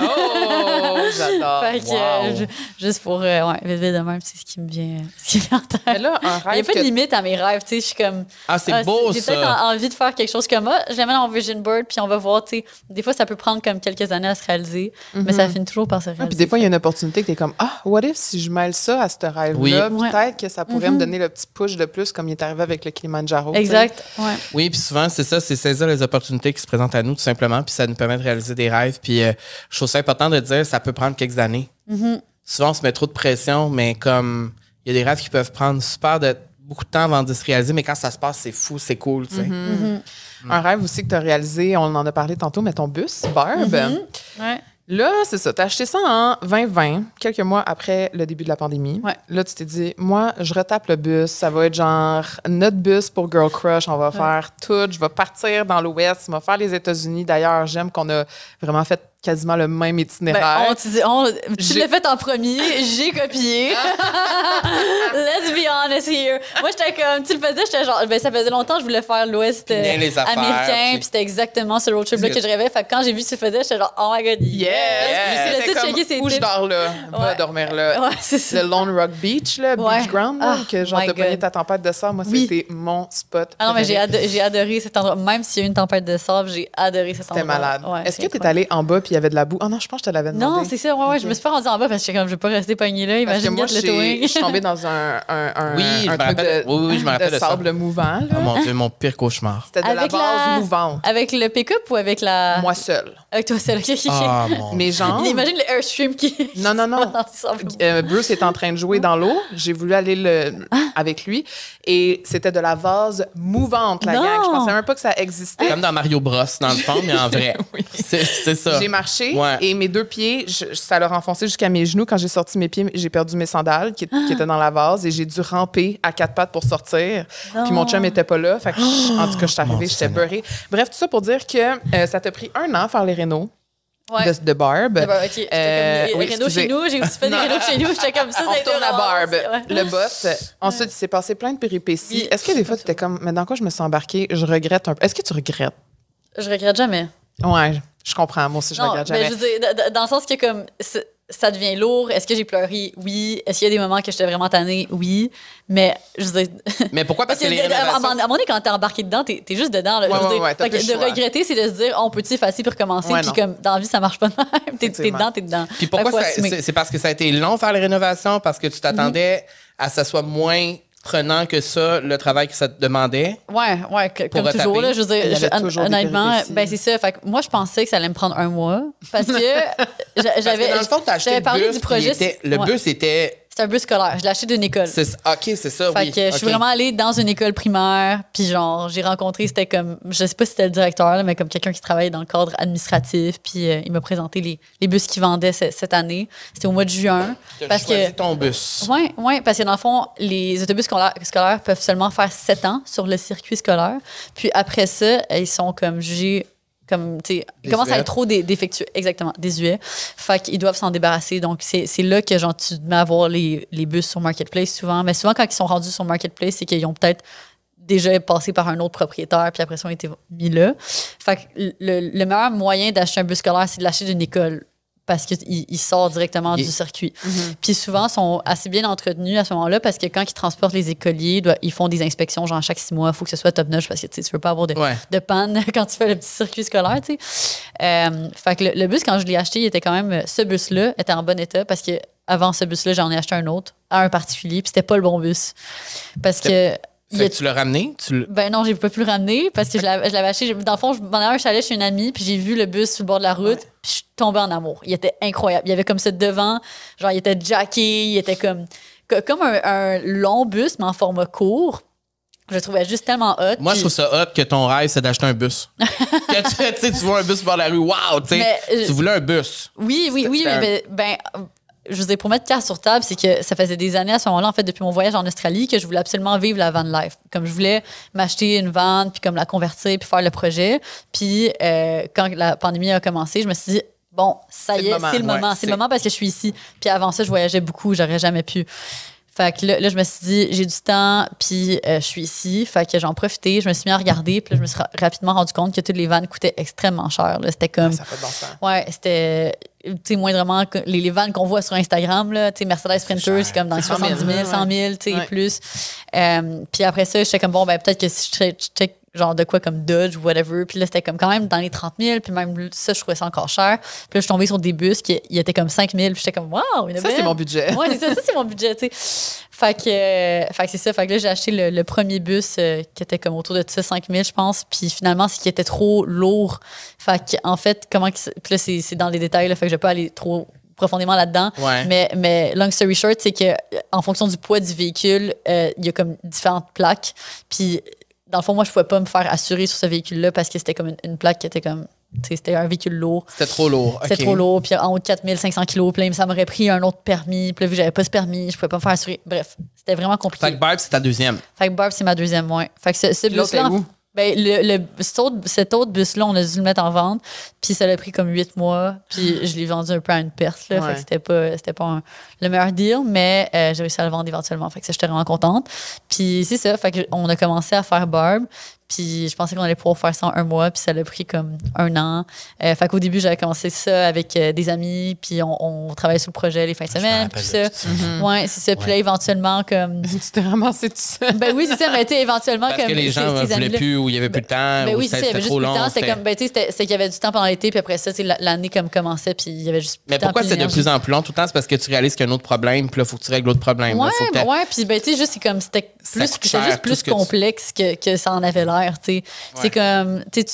Oh, j'adore. [laughs] Euh, juste pour. vivre euh, ouais, de même, c'est ce qui me vient, en tête. là, Il n'y a pas de limite à mes rêves, tu sais. Je suis comme. Ah, c'est ah, beau, ça. J'ai peut-être envie de faire quelque chose comme moi Je l'amène en vision Bird puis on va voir, tu sais. Des fois, ça peut prendre comme quelques années à se réaliser, mais ça mm-hmm. finit toujours par se réaliser. puis des fois, il y a une opportunité que tu es comme, ah, what if si je mêle ça à ce rêve-là, peut-être que ça pourrait me mm-hmm. donner le petit push de plus, comme il est arrivé avec le Kilimanjaro. Exact. Ouais. Oui, puis souvent, c'est ça, c'est saisir les opportunités qui se présentent à nous, tout simplement, puis ça nous permet de réaliser des rêves. Puis euh, je trouve ça important de dire, ça peut prendre quelques années. Mm-hmm. Souvent, on se met trop de pression, mais comme il y a des rêves qui peuvent prendre super de, beaucoup de temps avant de se réaliser, mais quand ça se passe, c'est fou, c'est cool. Mm-hmm. Mm-hmm. Un rêve aussi que tu as réalisé, on en a parlé tantôt, mais ton bus, Barb. Ouais. Là, c'est ça. T'as acheté ça en 2020, quelques mois après le début de la pandémie. Là, tu t'es dit, moi, je retape le bus. Ça va être genre notre bus pour Girl Crush. On va faire tout. Je vais partir dans l'Ouest. On va faire les États-Unis. D'ailleurs, j'aime qu'on a vraiment fait quasiment le même ben, itinéraire. Ben, on, tu, l'as fait en premier, j'ai copié. [laughs] Let's be honest here. Moi, j'étais comme, tu le faisais, j'étais genre, ben, ça faisait longtemps que je voulais faire l'Ouest euh, américain, puis, c'était exactement ce road trip-là que je rêvais. Fait quand j'ai vu que tu le faisais, j'étais genre, oh my god, yes! yes. comme, où je dors là? Ouais. dormir là. le Lone Rock Beach, le Beach Ground, ah, que genre, t'as ta tempête de sable. Moi, c'était mon spot. Ah non, mais j'ai adoré, cet endroit. Même s'il y a eu une tempête de sable, j'ai adoré cet endroit. T'es malade. Est-ce que t'es allé en bas il y avait de la boue. Ah non, je pense que je te l'avais demandé. Non, c'est ça. Ouais, ouais, je me suis pas rendue en bas parce que comme je vais pas rester pognée là. Imagine moi, le Je suis tombée dans un, un, oui, je truc de, oui, je de, sable mouvant. Oh mon dieu, mon pire cauchemar. C'était de la base mouvant mouvante. Avec le pick-up ou avec la Moi seule avec toi, c'est ah, Mais genre. imagine le Airstream qui. [laughs] Non, non, non. Euh, Bruce est en train de jouer dans l'eau. J'ai voulu aller le... Ah. avec lui. Et c'était de la vase mouvante, la gang. Je pensais même pas que ça existait. Comme dans Mario Bros, dans le fond, mais en vrai. [laughs] oui. C'est ça. J'ai marché et mes deux pieds, ça leur enfoncé jusqu'à mes genoux. Quand j'ai sorti mes pieds, j'ai perdu mes sandales qui, ah. étaient dans la vase et j'ai dû ramper à quatre pattes pour sortir. Puis mon chum était pas là. Oh. en tout cas, je suis arrivée, j'étais beurrée. Bref, tout ça pour dire que euh, ça t'a pris un an faire les réno. De, barbe. Barb. De comme, euh, chez nous, j'ai aussi fait des rénos chez nous. J'étais comme ça, On à Barb, le boss. Ensuite, il s'est passé plein de péripéties. Est-ce que des fois, tu étais comme, mais dans quoi je me suis embarquée? Je regrette un peu. Est-ce que tu regrettes? Je regrette jamais. Ouais, je comprends. Moi aussi, je regrette jamais. Mais je veux dire, dans le sens que, comme, ça devient lourd. Est-ce que j'ai pleuré? Oui. Est-ce qu'il y a des moments que j'étais vraiment tannée? Oui. Mais je veux dire... [laughs] Mais pourquoi? Parce, que, les rénovations... À un moment donné, quand t'es embarqué dedans, t'es es juste dedans. Là, ouais, ouais, de regretter, c'est de se dire, on peut-tu facile pour commencer puis comme, dans la vie, ça marche pas de même. t'es dedans, t'es dedans. Puis pourquoi? C'est parce que ça a été long faire les rénovations, parce que tu t'attendais mhm. à ce que ça soit moins prenant que ça, le travail que ça te demandait. Ouais, ouais, comme toujours, là, je veux dire, honnêtement, ben c'est ça. Fait que moi, je pensais que ça allait me prendre un mois parce que [laughs] j'avais. parlé du projet. le but bus était c'est un bus scolaire. Je l'ai acheté d'une école. ok, c'est ça. Fait que je suis vraiment allée dans une école primaire, puis genre, j'ai rencontré, c'était comme, je sais pas si c'était le directeur, mais comme quelqu'un qui travaillait dans le cadre administratif, puis euh, il m'a présenté les, bus qu'il vendait cette, année. C'était au mois de juin. Tu parce que ton bus. Oui, parce que dans le fond, les autobus scolaires peuvent seulement faire sept ans sur le circuit scolaire. Puis après ça, ils sont comme jugés comme, tu commence à être trop défectueux. Exactement, désuet. Fait qu'ils doivent s'en débarrasser. Donc, c'est là que, genre, tu mets à les, bus sur Marketplace souvent. Mais souvent, quand ils sont rendus sur Marketplace, c'est qu'ils ont peut-être déjà passé par un autre propriétaire, puis après ça, ont été mis là. Fait que le, le meilleur moyen d'acheter un bus scolaire, c'est de l'acheter d'une école parce qu'ils sortent directement du circuit. Mhm. Puis souvent, sont assez bien entretenus à ce moment-là parce que quand ils transportent les écoliers, ils, font des inspections, genre chaque six mois, il faut que ce soit top-notch parce que tu ne veux pas avoir de, de, panne [laughs] quand tu fais le petit circuit scolaire. Tu sais. Euh, fait que le, le, bus, quand je l'ai acheté, il était quand même. Euh, ce bus-là était en bon état parce que avant ce bus-là, j'en ai acheté un autre à un particulier, puis c'était pas le bon bus. Parce que tu l'as ramené? Tu ben non, j'ai pas pu le ramener parce que je l'avais, acheté. Dans le fond, je m'en allais un chalet chez une amie, puis j'ai vu le bus sur le bord de la route, puis je suis tombée en amour. Il était incroyable. Il y avait comme ça devant, genre il était jacké, il était comme, comme un, long bus, mais en format court. Je le trouvais juste tellement hot. Moi, je trouve ça hot que ton rêve, c'est d'acheter un bus. [laughs] que tu, vois un bus par la rue, waouh, tu voulais un bus. Oui, oui, oui, mais ben, ben je vous ai pour mettre carte sur table, c'est que ça faisait des années à ce moment-là, en fait, depuis mon voyage en Australie, que je voulais absolument vivre la van life. Comme je voulais m'acheter une van, puis comme la convertir, puis faire le projet. Puis euh, quand la pandémie a commencé, je me suis dit, bon, ça y est, c'est le moment. C'est le, moment parce que je suis ici. Puis avant ça, je voyageais beaucoup, j'aurais jamais pu. Fait que là, je me suis dit, j'ai du temps, puis euh, je suis ici. Fait que j'en profitais, je me suis mis à regarder, puis là, je me suis rapidement rendu compte que toutes les vannes coûtaient extrêmement cher. C'était comme. ça fait Ouais, c'était sais, moindrement les, les vannes qu'on voit sur Instagram, là, Mercedes Sprinter, c'est comme dans les 70 000, 100 000, et plus. Euh, puis après ça, j'étais comme, bon, ben, peut-être que si je check genre de quoi comme Dodge ou whatever. Puis là, c'était comme quand même dans les 30 000. Puis même ça, je trouvais ça encore cher. Puis là, je suis tombée sur des bus qui étaient était comme 5 000. Puis j'étais comme, waouh, Ça, c'est mon budget. Ouais, ça, c'est mon budget, tu sais. Euh, fait que, c'est ça. Fait que là, j'ai acheté le, premier bus euh, qui était comme autour de 5 000, je pense. Puis finalement, c'est qu'il était trop lourd. Fait en fait, comment. Que, puis là, c'est dans les détails. fait que je vais pas aller trop profondément là-dedans. Ouais. Mais, mais long story short, c'est que en fonction du poids du véhicule, euh, il y a comme différentes plaques. Puis dans le fond, moi, je pouvais pas me faire assurer sur ce véhicule-là parce que c'était comme une, plaque qui était comme. C'était un véhicule lourd. C'était trop lourd. C'était trop lourd. Puis en haut de 4500 kilos, plein ça m'aurait pris un autre permis. Puis là, vu que j'avais pas ce permis, je pouvais pas me faire assurer. Bref, c'était vraiment compliqué. Fait que Barb, c'est ta deuxième. Fait que Barb, c'est ma deuxième, moins. Fait que c'est ce ben, le, le, cet autre, bus-là, on a dû le mettre en vente. Puis ça l'a pris comme huit mois. Puis [laughs] je l'ai vendu un peu à une perte. Là, Fait que c'était pas, c'était pas le meilleur deal, mais euh, j'ai réussi à le vendre éventuellement. Fait que ça, j'étais vraiment contente. Puis c'est ça. Fait qu'on a commencé à faire barbe puis je pensais qu'on allait pouvoir faire ça en un mois, puis ça l'a pris comme un an. Euh, fait qu'au début, j'avais commencé ça avec euh, des amis, puis on, travaillait sur le projet les fins de semaine, puis ça. Mhm. Ouais, c'est ça. Puis éventuellement, comme. [laughs] tu t'es ramassé tout seul. Ben oui, c'est ça, mais tu éventuellement, Parce comme. que les gens ne euh, voulaient plus, ou il n'y avait plus de temps, ben, ou oui, c'était trop long. C'était comme, ben tu sais, c'est qu'il y avait du temps pendant l'été, puis après ça, l'année comme commençait, puis il y avait juste. plus de temps. Mais pourquoi c'est de plus en plus long tout le temps? C'est parce que tu réalises qu'il y a un autre problème, puis là, il faut que tu règles l'autre problème. Ouais, ouais, puis ben tu sais, juste, c'est comme, c'était juste plus complexe que ça en avait l'air tu sais. C'est comme, tu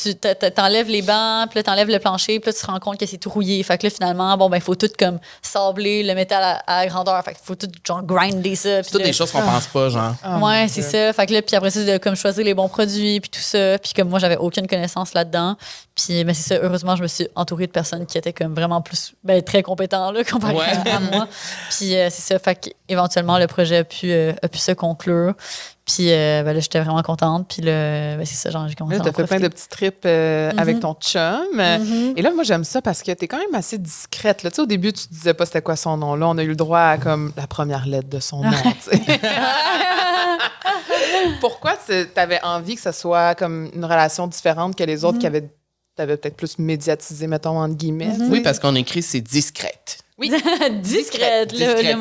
t'enlèves les bancs, puis là, t'enlèves le plancher, puis tu te rends compte que c'est tout rouillé. Fait que là, finalement, bon, ben, faut tout comme sabler le métal à, la grandeur. Fait que faut tout, genre, grinder ça. C'est toutes des choses qu'on pense pas, genre. Oh ouais, c'est ça. Fait que là, puis après ça, de comme choisir les bons produits, puis tout ça. Puis comme moi, j'avais aucune connaissance là-dedans. Puis, mais ben, c'est ça, heureusement, je me suis entourée de personnes qui étaient comme vraiment plus, ben, très compétentes, là, [laughs] à, moi. Puis, euh, c'est ça, fait éventuellement le projet euh, a pu, se conclure. Puis, euh, ben, là, j'étais vraiment contente. Puis, là, ben, c'est ça, genre, j'ai commencé as fait plein de petits trips avec mhm. ton chum. Mhm. Et là, moi, j'aime ça parce que t'es quand même assez discrète, là. Tu sais, au début, tu disais pas c'était quoi son nom. Là, on a eu le droit à, comme, la première lettre de son nom, [laughs] Pourquoi tu avais envie que ce soit comme une relation différente que les autres mhm. qui avaient t'avais peut-être plus médiatisé, mettons, entre guillemets. Mhm. Oui, parce qu'on écrit, c'est discrète. Oui, [laughs] discrète,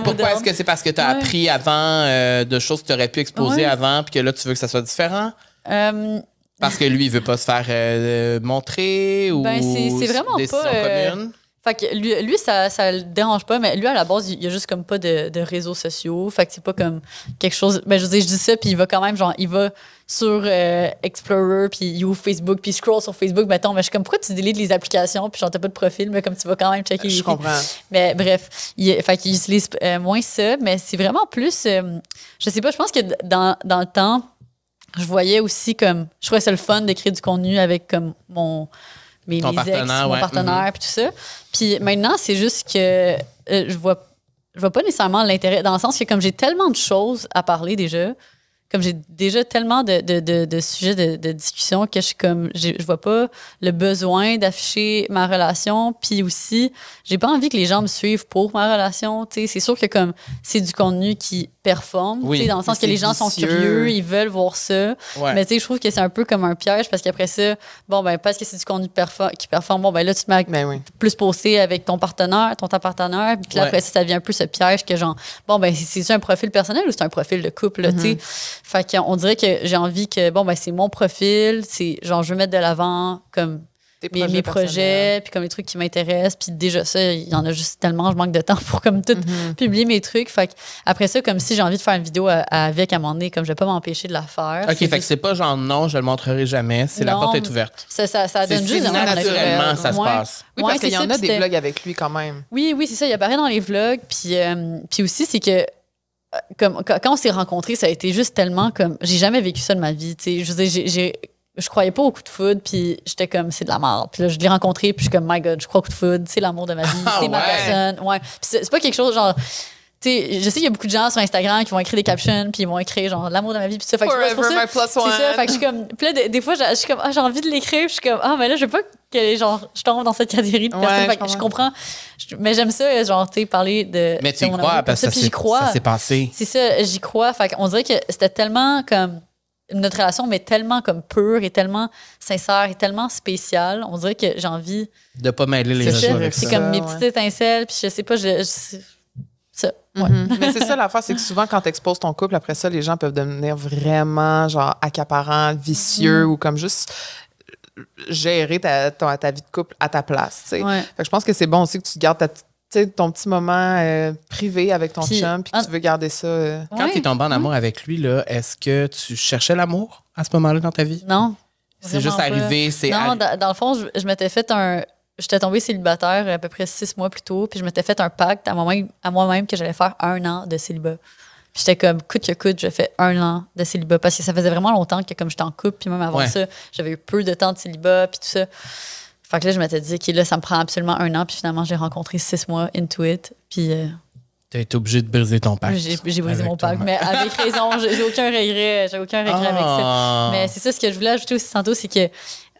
Pourquoi est-ce que c'est parce que tu as appris avant euh, de choses que tu aurais pu exposer avant, puis que là, tu veux que ça soit différent? Euh, parce que lui, il veut pas se faire euh, montrer ben, ou. Ben, c'est vraiment pas. Fait que lui, ça, ça le dérange pas, mais lui, à la base, il y a juste comme pas de, réseaux sociaux. Fait que c'est pas comme quelque chose. Ben, je dis je dis ça, puis il va quand même, genre, il va sur euh, Explorer, puis il Facebook, puis scroll sur Facebook. Mettons, mais je suis comme, pourquoi tu délites les applications, puis genre, t'as pas de profil, mais comme tu vas quand même checker. Je comprends. Mais bref, il, fait qu'il utilise euh, moins ça, mais c'est vraiment plus. Euh, je sais pas, je pense que dans, dans le temps, je voyais aussi comme je trouvais ça le fun d'écrire du contenu avec comme mon mes, partenaire, puis tout ça. Puis maintenant, c'est juste que euh, je vois je vois pas nécessairement l'intérêt, dans le sens que comme j'ai tellement de choses à parler déjà, comme j'ai déjà tellement de, de, de, sujets de, discussion que je suis comme je vois pas le besoin d'afficher ma relation puis aussi j'ai pas envie que les gens me suivent pour ma relation c'est sûr que comme c'est du contenu qui performe oui, dans le sens que les gens sont curieux ils veulent voir ça mais je trouve que c'est un peu comme un piège parce qu'après ça bon ben parce que c'est du contenu qui performe bon ben là tu te ben plus posté avec ton partenaire ton partenaire puis après ça, ça devient un peu ce piège que genre bon ben c'est un profil personnel ou c'est un profil de couple tu mm-hmm. sais fait qu'on dirait que j'ai envie que, bon, ben, c'est mon profil, c'est genre, je veux mettre de l'avant comme mes, projets, puis comme les trucs qui m'intéressent. Puis déjà, ça, il y en a juste tellement, je manque de temps [laughs] pour comme tout mm-hmm. publier mes trucs. Fait après ça, comme si j'ai envie de faire une vidéo euh, avec à mon nez comme je vais pas m'empêcher de la faire. OK, fait que c'est pas genre non, je le montrerai jamais, c'est la porte est ouverte. Ça, ça, ça donne juste naturellement, ça se passe. Oui, parce qu'il y en a des vlogs avec lui quand même. Oui, oui, c'est ça, il apparaît dans les vlogs. Puis, euh, puis aussi, c'est que comme, quand on s'est rencontrés, ça a été juste tellement comme. J'ai jamais vécu ça de ma vie. sais Je je je croyais pas au coup de foudre, puis j'étais comme, c'est de la merde. Puis là, je l'ai rencontré, puis je suis comme, my God, je crois au coup de foudre, c'est l'amour de ma vie, [laughs] ah c'est ma personne. Ouais. puis c'est pas quelque chose genre. Tu sais, je sais qu'il y a beaucoup de gens sur Instagram qui vont écrire des captions, puis ils vont écrire genre l'amour de ma vie, puis ça. Fait que c'est ça. C'est ça. Fait que je suis comme, puis là, des, des fois, je suis comme, ah, j'ai envie de l'écrire, puis je suis comme, ah, mais là, je veux pas que les gens, je tombe dans cette catégorie de personnes. je comprends. mais j'aime ça, euh, genre, tu parler de. Mais tu crois, parce que ça, s'est passé. C'est ça, j'y crois. on dirait que c'était tellement comme. Notre relation, mais tellement comme pure et tellement sincère et tellement spéciale. On dirait que j'ai envie. De pas mêler les choses. C'est comme mes petites étincelles, puis je sais pas, je, ça. Ouais. Mm-hmm. Mais c'est ça l'affaire, c'est que souvent quand tu exposes ton couple, après ça, les gens peuvent devenir vraiment genre accaparants, vicieux mm. ou comme juste gérer ta, ta, vie de couple à ta place. je pense que c'est bon aussi que tu gardes ton petit moment euh, privé avec ton chum, puis que tu veux garder ça. Euh. Quand tu es tombé en amour avec lui, est-ce que tu cherchais l'amour à ce moment-là dans ta vie? Non. C'est juste arrivé. c'est Non, dans, le fond, je, m'étais fait un. J'étais tombée célibataire à peu près six mois plus tôt, puis je m'étais fait un pacte à moi-même que j'allais faire un an de célibat j'étais comme, coûte que coûte, j'ai fait un an de célibat parce que ça faisait vraiment longtemps que comme j'étais en couple, puis même avant ça, j'avais eu peu de temps de célibat, puis tout ça. Fait que là, je m'étais dit, que là, ça me prend absolument un an. Puis finalement, j'ai rencontré six mois into it. Puis. Euh, T'as été obligé de briser ton pack. J'ai brisé mon pack. mais avec raison. J'ai aucun regret. J'ai aucun regret avec ça. Ah. Mais c'est ça, ce que je voulais ajouter aussi tantôt, c'est que.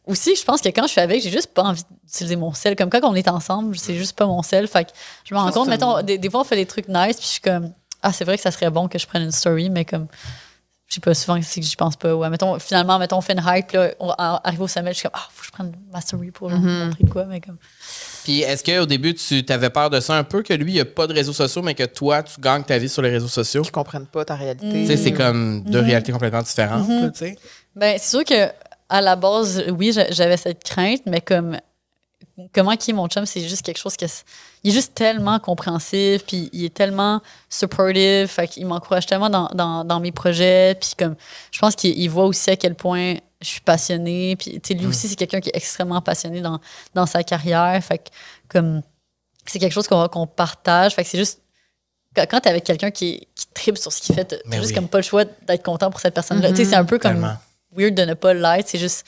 Aussi, je pense que quand je suis avec, j'ai juste pas envie d'utiliser mon sel. Comme quand on est ensemble, c'est juste pas mon sel. Fait que je me rends compte, mettons, des, des, fois, on fait des trucs nice, puis je suis comme, ah, c'est vrai que ça serait bon que je prenne une story, mais comme je sais pas souvent c'est que j'y pense pas mettons finalement mettons on fait une hype, là on arrive au sommet je suis comme ah faut que je prenne ma story pour mhm. montrer quoi mais comme puis est-ce qu'au début tu avais peur de ça un peu que lui il a pas de réseaux sociaux mais que toi tu gagnes ta vie sur les réseaux sociaux ne comprennent pas ta réalité tu sais c'est comme deux mhm. réalités complètement différentes mhm. tu sais ben c'est sûr que à la base oui j'avais cette crainte mais comme comment qui est mon chum, c'est juste quelque chose que est juste tellement compréhensif, puis il est tellement supportive, fait qu'il m'encourage tellement dans, mes projets, puis comme je pense qu'il voit aussi à quel point je suis passionnée, puis lui mm. aussi c'est quelqu'un qui est extrêmement passionné dans, sa carrière, fait que comme c'est quelque chose qu'on partage, fait que c'est juste quand t'es avec quelqu'un qui, qui tripe sur ce qu'il fait, t'as juste comme pas le choix d'être content pour cette personne-là. c'est un mm-hmm. peu comme weird de ne pas l'être, c'est juste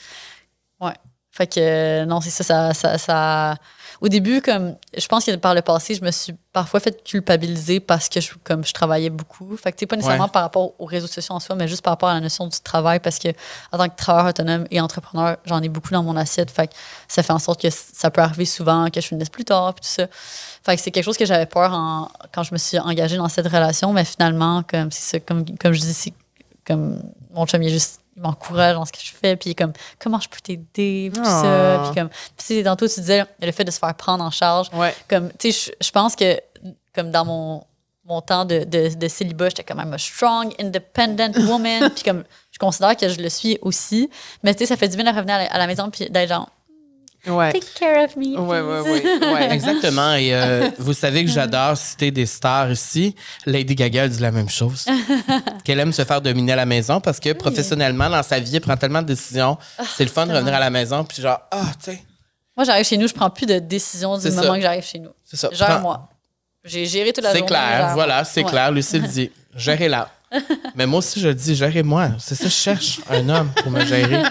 ouais. Fait que euh, non, c'est ça, ça, Au début, comme je pense que par le passé, je me suis parfois fait culpabiliser parce que je, comme je travaillais beaucoup. Fait que pas nécessairement par rapport aux réseaux sociaux en soi, mais juste par rapport à la notion du travail parce que en tant que travailleur autonome et entrepreneur, j'en ai beaucoup dans mon assiette. Fait ça fait en sorte que ça peut arriver souvent que je finisse plus tard puis tout ça. Fait c'est quelque chose que j'avais peur quand je me suis engagée dans cette relation, mais finalement, comme c'est comme, comme je dis, c'est comme mon chemin est juste il m'encourage dans ce que je fais, puis comme comment je peux t'aider, puis ça, ah. puis comme puis tantôt tu disais le fait de se faire prendre en charge, comme tu sais, je pense que comme dans mon mon temps de, de, célibat, j'étais quand même une strong, independent woman, [laughs] puis comme je considère que je le suis aussi, mais tu sais, ça fait du bien de revenir à la, à la maison puis d'être genre Take care of me. Ouais, ouais, [laughs] Exactement. Et euh, vous savez que j'adore citer des stars ici. Lady Gaga dit la même chose. [laughs] Qu'elle aime se faire dominer à la maison parce que professionnellement, dans sa vie, elle prend tellement de décisions. Ah, c'est le fun de revenir à la maison puis genre, ah, Moi, j'arrive chez nous, je prends plus de décisions du moment que j'arrive chez nous. C'est ça. Gère-moi. J'ai géré toute la journée. C'est clair, voilà, c'est clair. Lucille dit, Gérer là. [laughs] Mais moi aussi, je dis, gérez-moi. C'est ça, je cherche un homme pour me gérer.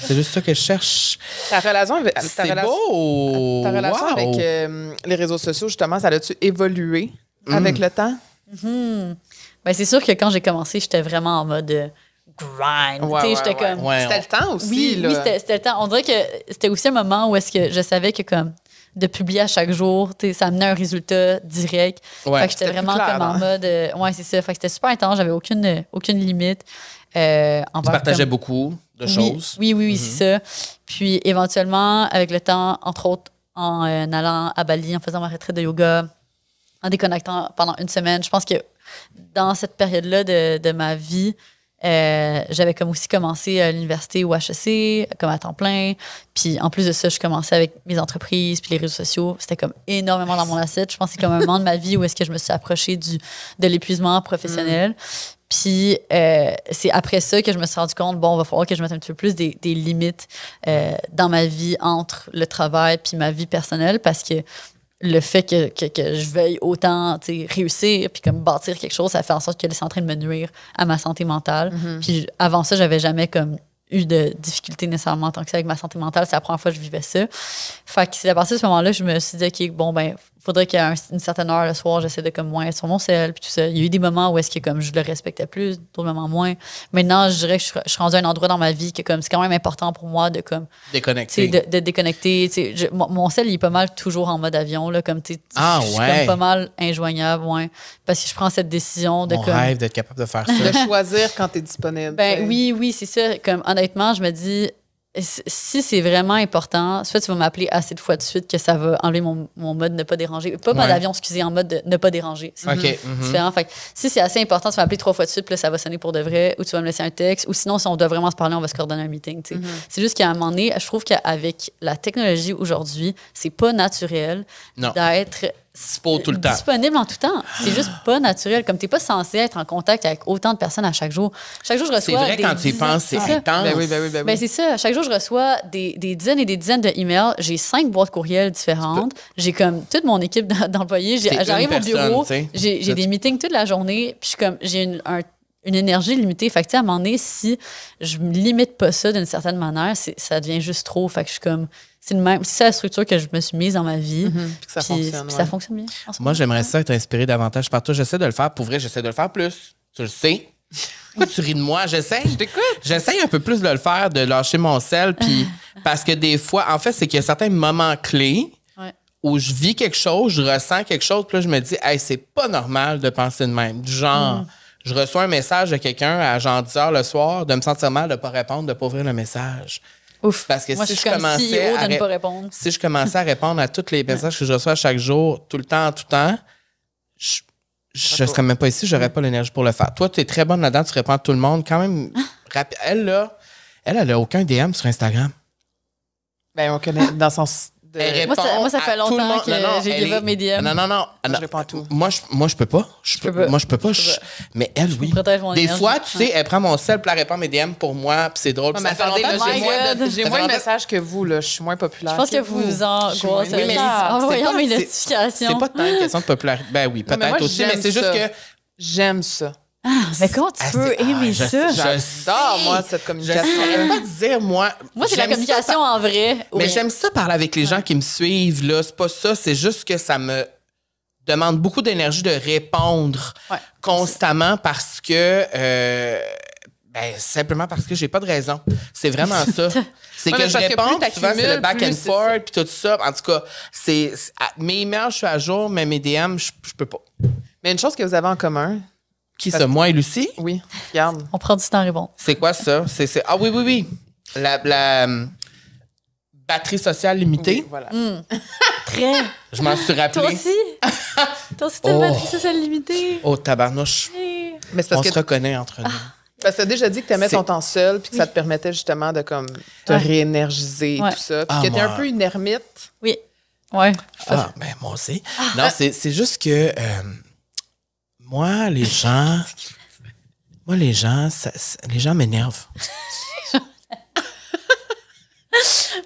C'est juste ça que je cherche. Ta relation avec, ta relation, avec euh, les réseaux sociaux, justement, ça a-tu évolué mm. avec le temps? Mm-hmm. Ben, c'est sûr que quand j'ai commencé, j'étais vraiment en mode. grind. C'était le temps aussi. Oui, oui c'était le temps. On dirait que c'était aussi un moment où est-ce que je savais que comme de publier à chaque jour, ça amenait un résultat direct. Ouais, fait que j'étais vraiment comme en mode. Euh, ouais, c'est ça. Fait que c'était super intense. J'avais aucune, aucune limite. Euh, tu partageais beaucoup de choses. Oui, oui, oui, mhm. c'est ça. Puis éventuellement, avec le temps, entre autres, en euh, allant à Bali, en faisant ma retraite de yoga, en déconnectant pendant une semaine, je pense que dans cette période-là de, de ma vie, euh, j'avais comme aussi commencé à euh, l'université ou HEC, comme à temps plein. Puis en plus de ça, je commençais avec mes entreprises, puis les réseaux sociaux. C'était comme énormément dans mon assiette. Je pense que c'est comme un moment de ma vie où est-ce que je me suis approchée du, de l'épuisement professionnel. Mm. Puis euh, c'est après ça que je me suis rendu compte, bon, il va falloir que je mette un petit peu plus des, limites dans ma vie entre le travail puis ma vie personnelle parce que le fait que, que, que je veuille autant réussir puis comme bâtir quelque chose, ça fait en sorte qu'elle est en train de me nuire à ma santé mentale. Mhm. Puis avant ça, j'avais jamais comme eu de difficultés nécessairement tant que ça avec ma santé mentale. C'est la première fois que je vivais ça. Fait que c'est à partir de ce moment-là, je me suis dit, OK, bon, ben, faudrait qu'à une certaine heure le soir, j'essaie de comme moins être sur mon sel, puis tout ça. Il y a eu des moments où est-ce que comme je le respectais plus, d'autres moments moins. Maintenant, je dirais que je, je suis rendue à un endroit dans ma vie que comme c'est quand même important pour moi de comme déconnecter, de, déconnecter. mon, sel il est pas mal toujours en mode avion là, comme tu ah, je suis pas mal injoignable, ouais, parce que je prends cette décision de rêve d'être capable de faire ça, de choisir quand tu es disponible. Ben oui, oui, c'est ça. Comme honnêtement, je me dis si c'est vraiment important, soit tu vas m'appeler assez de fois de suite que ça va enlever mon, mon mode ne pas déranger. Pas ouais. avion, excusez, en mode ne pas déranger. C'est différent. Mhm. si c'est assez important, tu vas m'appeler trois fois de suite, puis ça va sonner pour de vrai, ou tu vas me laisser un texte, ou sinon, si on doit vraiment se parler, on va se coordonner un meeting. Mhm. C'est juste qu'à un moment donné, je trouve qu'avec la technologie aujourd'hui, c'est pas naturel d'être dispo tout le temps. Disponible en tout temps. C'est juste pas naturel. Comme t'es pas censé être en contact avec autant de personnes à chaque jour. Chaque jour, je reçois. C'est vrai, quand tu y penses, c'est intense. Ben, ben, ben, ben c'est ça. Chaque jour, je reçois des, dizaines et des dizaines de emails. J'ai cinq boîtes courriels différentes. J'ai comme toute mon équipe [laughs] d'employés. J'arrive au bureau. J'ai des meetings toute la journée. Puis je comme, j'ai un une énergie limitée. Fait que, à un moment donné, si je me limite pas ça d'une certaine manière, ça devient juste trop. Fait que je suis comme. C'est la structure que je me suis mise dans ma vie. Mm-hmm. puis, ça, fonctionne, ça, fonctionne, bien. Moi, j'aimerais ça être inspiré davantage par toi. J'essaie de le faire. Pour vrai, j'essaie de le faire plus. Tu le sais. [laughs] tu ris de moi? J'essaie. Je J'essaie un peu plus de le faire, de lâcher mon sel. Puis [laughs] parce que des fois, en fait, c'est qu'il y a certains moments clés où je vis quelque chose, je ressens quelque chose, puis là, je me dis, hey, c'est pas normal de penser de même. Genre, mm je reçois un message de quelqu'un à genre 10 heures le soir, de me sentir mal de ne pas répondre, de ne pas ouvrir le message. Ouf. Parce que si, je, commençais oh, à répondre. si je commençais à répondre à tous les messages que je reçois chaque jour, tout le temps, tout le temps, je, ne serais même pas ici, j'aurais pas l'énergie pour le faire. Toi, tu es très bonne là-dedans, tu réponds à tout le monde quand même ah. rapide. Elle, là, elle, elle a aucun DM sur Instagram. Ben, on connaît dans son moi, ça, fait longtemps que j'ai des médium. Non, non, non. Moi, je réponds à tout. Moi, je, moi, peux pas. Je, peux, Moi, je peux pas. Mais elle, oui. des fois, tu sais, elle prend mon seul plat elle médium mes pour moi, puis c'est drôle. j'ai moins de messages que vous, là. Je suis moins populaire. Je pense que vous en en voyant mes notifications. C'est pas tant une question de popularité. Ben oui, peut-être aussi, mais c'est juste que. J'aime ça. Ah, mais comment tu peux aimer ah, ça? ça? J'adore, moi, cette communication. Je pas dire, moi. Moi, c'est la communication en vrai. Mais j'aime ça parler avec les gens qui me suivent, là. C'est pas ça, c'est juste que ça me demande beaucoup d'énergie de répondre constamment parce que. Euh, ben, simplement parce que j'ai pas de raison. C'est vraiment [laughs] ça. C'est que je réponds, souvent, c'est le back and forth, puis tout ça. En tout cas, c'est mes emails, je suis à jour, mais mes DM, je, je peux pas. Mais une chose que vous avez en commun, qui ça, moi et Lucie? Oui, regarde. On prend du temps à répondre. C'est quoi ça? C'est, Ah oui, oui, oui. La, la hum, batterie sociale limitée. voilà. Hmm. [laughs] Très. Je m'en suis rappelé. Toi aussi? [laughs] Toi aussi, t'as oh. batterie sociale limitée. Oh, tabarnouche. Mais parce On se reconnaît entre nous. Ah. Parce que t'as déjà dit que t'aimais ton temps seul, puis que ça te permettait justement de comme te réénergiser et tout ça. Puis ah, que t'es un peu une ermite. Oui. Ouais. Ah, ben moi aussi. Ah. Non, c'est, juste que... Euh, moi, les gens. moi, les gens, ça, les gens m'énervent. [laughs]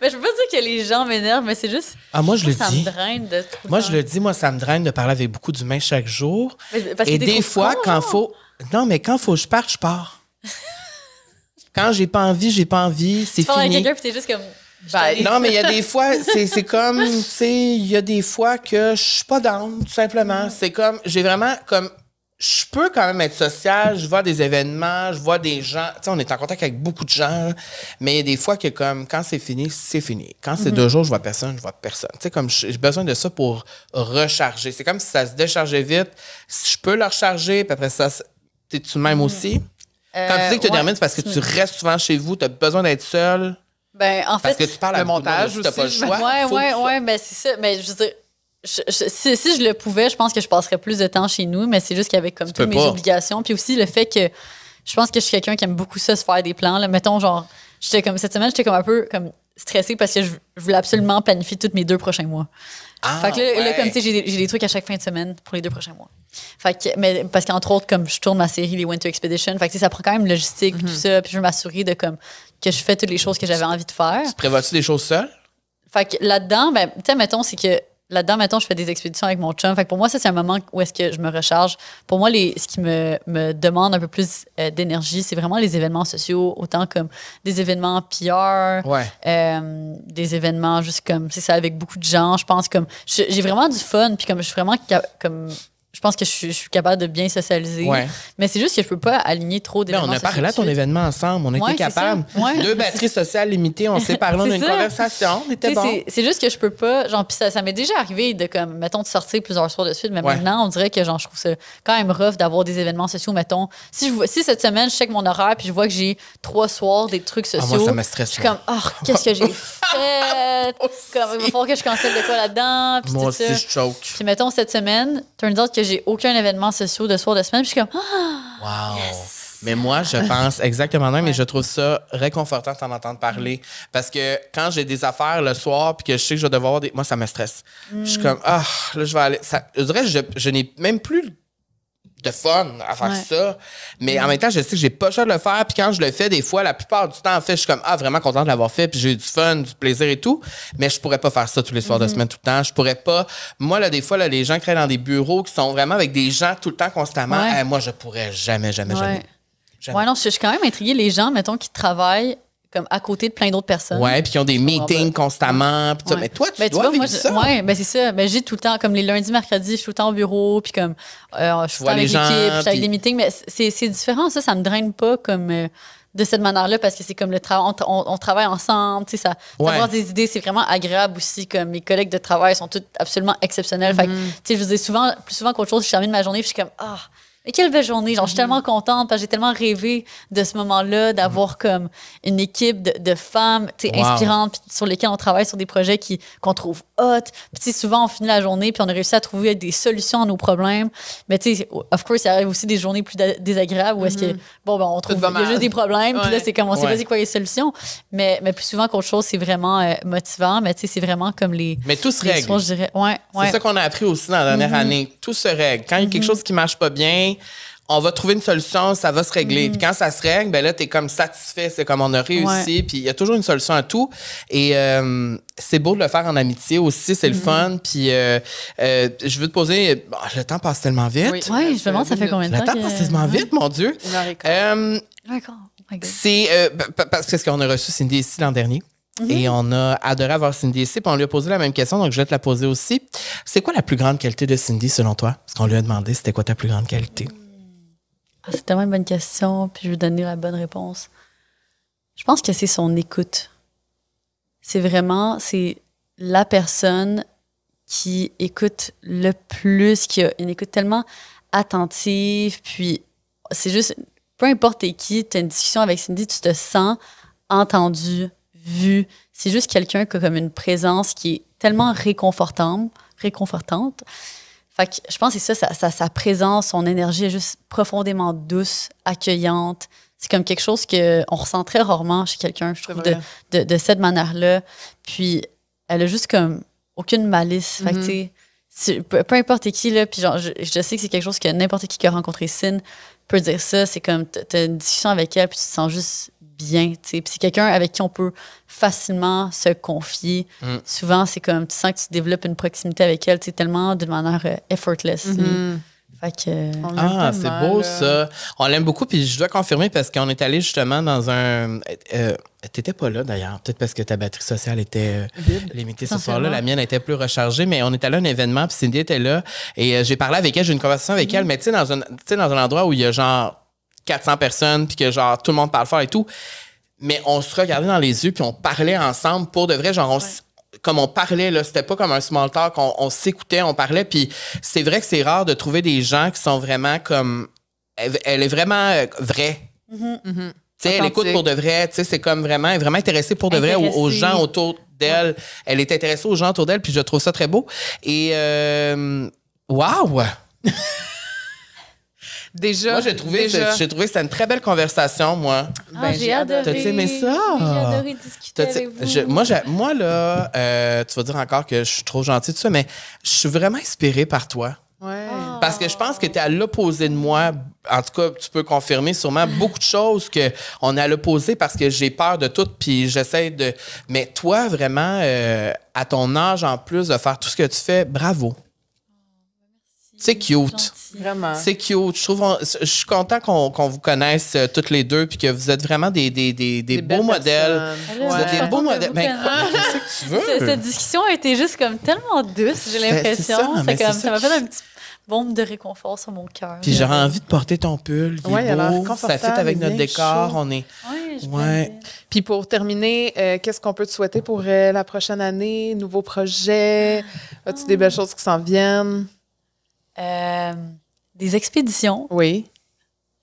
Mais je peux pas dire que les gens m'énervent, mais c'est juste. Ah, moi, je le ça Me draine de tout moi, je le dis, moi, ça me draine de parler avec beaucoup d'humains chaque jour. Et des fois, quand il faut. Non, mais quand faut que je parte, je pars. [laughs] quand j'ai pas envie, j'ai pas envie. C'est fini. quelqu'un, juste comme. Ben, non, mais il y a des fois, [laughs] c'est comme, tu sais, il y a des fois que je suis pas down, tout simplement. Mm. C'est comme, j'ai vraiment, comme, je peux quand même être social, je vois des événements, je vois des gens. Tu sais, on est en contact avec beaucoup de gens, mais il y a des fois que comme quand c'est fini, c'est fini. Quand c'est mhm. deux jours, je vois personne, je vois personne. Tu sais, comme j'ai besoin de ça pour recharger. C'est comme si ça se déchargeait vite. Je peux le recharger, puis après ça, t'es-tu même mhm. aussi? Euh, quand tu dis que tu ouais, c'est parce que tu mhm. restes souvent chez vous, tu as besoin d'être seul. Ben, en fait, parce que tu parles le montage, tu n'as pas le choix. Oui, oui, oui, mais c'est ça. Mais ben, je veux dire, si, je le pouvais, je pense que je passerais plus de temps chez nous, mais c'est juste qu'avec comme toutes mes obligations, puis aussi le fait que je pense que je suis quelqu'un qui aime beaucoup ça, se faire des plans. Là. Mettons, genre, j'étais comme cette semaine, j'étais comme un peu comme stressée parce que je, voulais absolument planifier tous mes deux prochains mois. Ah, fait que là, comme j'ai des, trucs à chaque fin de semaine pour les deux prochains mois. Fait que, mais parce qu'entre autres, comme je tourne ma série Les Winter Expedition, ça prend quand même logistique, tout mhm. ça, puis je veux m'assurer de comme que je fais toutes les choses que j'avais envie de faire. Tu prévois-tu des choses seules? Fait que là-dedans, ben, tu sais, mettons, c'est que là-dedans, mettons, je fais des expéditions avec mon chum. Fait pour moi, ça, c'est un moment où est-ce que je me recharge. Pour moi, les, ce qui me, me demande un peu plus euh, d'énergie, c'est vraiment les événements sociaux, autant comme des événements PR, euh, des événements juste comme, c'est ça, avec beaucoup de gens. Je pense comme, j'ai vraiment du fun, puis comme je suis vraiment comme je pense que je suis, capable de bien socialiser. Mais c'est juste que je peux pas aligner trop d'événements. on a parlé à ton événement ensemble. On était capable. Deux batteries sociales limitées. On s'est [laughs] parlé, on a une conversation. C'est juste que je peux pas. Genre, ça, m'est déjà arrivé de, comme, mettons, de sortir plusieurs soirs de suite. Mais maintenant, on dirait que, genre, je trouve ça quand même rough d'avoir des événements sociaux. Mettons, si, je si cette semaine, je check mon horaire puis je vois que j'ai trois soirs des trucs ah, sociaux. Je suis comme, oh, qu'est-ce que j'ai [laughs] fait? comme, il va falloir que je cancelle de quoi là-dedans. moi aussi, je choke. Puis mettons, cette semaine, turns out que j'ai aucun événement social de soir de semaine. Puis je suis comme, ah! wow. Mais moi, je pense exactement même, mais je trouve ça réconfortant d'en entendre parler. Parce que quand j'ai des affaires le soir, puis que je sais que je vais devoir Moi, ça me stresse. Je suis mm. comme, ah, là, je vais aller. Je dirais, je, je n'ai même plus de fun à faire ça. Mais en mm. même temps, je sais que j'ai pas choix de le faire. Puis quand je le fais, des fois, la plupart du temps, en fait, je suis comme, ah, vraiment content de l'avoir fait. Puis j'ai eu du fun, du plaisir et tout. Mais je pourrais pas faire ça tous les soirs de mm-hmm. semaine, tout le temps. Je pourrais pas. Moi, là, des fois, là, les gens créent dans des bureaux qui sont vraiment avec des gens tout le temps, constamment. Euh, moi, je pourrais jamais, jamais, jamais. Ouais, non, je, suis quand même intriguée. Les gens, mettons, qui travaillent comme à côté de plein d'autres personnes. Ouais, puis qui ont des meetings constamment. Mais toi, tu ben, dois vivre ça. Ouais, ben, c'est ça. Mais ben, j'ai tout le temps, comme les lundis, mercredis, je suis tout le temps au bureau, puis comme euh, je suis avec l'équipe, je avec des meetings. Mais c'est différent, ça, ça me draine pas comme. Euh, de cette manière-là parce que c'est comme le travail on, travaille ensemble tu sais ça avoir des idées c'est vraiment agréable aussi comme mes collègues de travail sont tous absolument exceptionnels fait mm-hmm. tu sais je vous dis souvent plus souvent qu'autre chose je termine ma journée puis je suis comme ah mais quelle belle journée! Genre, je suis mhm. tellement contente parce que j'ai tellement rêvé de ce moment-là, d'avoir mhm. comme une équipe de, femmes wow. inspirantes sur lesquelles on travaille sur des projets qu'on trouve hot. Puis souvent, on finit la journée puis on a réussi à trouver des solutions à nos problèmes. Mais tu sais, of course, il arrive aussi des journées plus désagréables où est-ce que, mhm. bon, ben, on trouve juste des problèmes. Puis là, c'est comme, on sait pas pas quoi les solutions. Mais, mais plus souvent qu'autre chose, c'est vraiment euh, motivant. Mais tu sais, c'est vraiment comme les. Mais tout se règle. C'est ça qu'on a appris aussi dans la dernière année. Tout se règle. Quand il y a quelque chose qui marche pas bien, on va trouver une solution, ça va se régler. Mm. Puis quand ça se règle, ben là, t'es comme satisfait. C'est comme on a réussi. Puis il y a toujours une solution à tout. Et euh, c'est beau de le faire en amitié aussi. C'est le mm-hmm. fun. Puis euh, euh, je veux te poser. le temps passe tellement vite. Oui, je demande, ça fait combien de temps? Le temps passe tellement vite, mon Dieu. D'accord. Oh parce c'est parce qu'on a reçu c'est une ici l'an dernier. Mhm. Et on a adoré avoir Cindy ici. Puis on lui a posé la même question, donc je vais te la poser aussi. C'est quoi la plus grande qualité de Cindy selon toi? Parce qu'on lui a demandé c'était quoi ta plus grande qualité. Ah, c'est tellement une bonne question, puis je vais donner la bonne réponse. Je pense que c'est son écoute. C'est vraiment, c'est la personne qui écoute le plus, qui a une écoute tellement attentive, puis c'est juste, peu importe qui, tu as une discussion avec Cindy, tu te sens entendu, vu. C'est juste quelqu'un qui a comme une présence qui est tellement réconfortante. réconfortante. Fait que je pense que c'est ça, sa, présence, son énergie est juste profondément douce, accueillante. C'est comme quelque chose qu'on ressent très rarement chez quelqu'un, je trouve, de, de, cette manière-là. Puis, elle a juste comme aucune malice. Fait mm-hmm. peu, peu, importe qui, là, puis genre, je, je sais que c'est quelque chose que n'importe qui qui a rencontré Sin peut dire ça. C'est comme, t'as une discussion avec elle, puis tu te sens juste bien. c'est quelqu'un avec qui on peut facilement se confier. Mm. Souvent, c'est comme tu sens que tu développes une proximité avec elle, tellement d'une manière euh, effortless. Mm-hmm. Euh, ah, c'est beau ça. On l'aime beaucoup, puis je dois confirmer parce qu'on est allé justement dans un. tu euh, T'étais pas là d'ailleurs, peut-être parce que ta batterie sociale était limitée ce soir-là. La mienne était plus rechargée, mais on est allé à un événement, puis Cindy était là, et j'ai parlé avec elle, j'ai eu une conversation avec mm-hmm. elle, mais tu sais, dans, dans un endroit où il y a genre 400 personnes, puis que genre tout le monde parle fort et tout. Mais on se regardait dans les yeux, puis on parlait ensemble pour de vrai. Genre, comme on parlait, là, c'était pas comme un small talk, on, s'écoutait, on parlait, puis c'est vrai que c'est rare de trouver des gens qui sont vraiment comme... Elle, est vraiment euh, vraie. Mm-hmm. Mm-hmm. Tu sais, elle écoute pour de vrai, tu sais, c'est comme vraiment, elle est vraiment intéressée pour de vrai aux, gens autour d'elle. Elle est intéressée aux gens autour d'elle, puis je trouve ça très beau. Et... Euh, waouh! Wow. [laughs] Déjà. Moi, j'ai trouvé, j'ai trouvé que c'était une très belle conversation, moi. Ah, ben, j'ai, adoré. Tu aimé ça? J'ai adoré discuter avec moi, j'ai, moi, là, euh, tu vas dire encore que je suis trop gentille, tout ça, mais je suis vraiment inspirée par toi. Ouais. Ah. Parce que je pense que tu es à l'opposé de moi. En tout cas, tu peux confirmer sûrement beaucoup de choses que on est à l'opposé parce que j'ai peur de tout puis j'essaie de. Mais toi, vraiment, euh, à ton âge en plus, de faire tout ce que tu fais, bravo. C'est cute. Vraiment. C'est cute. Je, je suis content qu'on vous connaisse euh, toutes les deux puis que vous êtes vraiment des, des, des, beaux modèles. Vous êtes des beaux modèles. Ben, cette discussion a été juste comme tellement douce, j'ai l'impression. ça m'a fait un petit bombe de réconfort sur mon cœur. Puis j'aurais envie de porter ton pull. Il est ça fit avec notre décor. On est. Oui, ouais. Puis pour terminer, euh, qu'est-ce qu'on peut te souhaiter pour euh, la prochaine année? Nouveaux projets? As-tu des belles choses qui s'en viennent? Euh, des expéditions. Oui.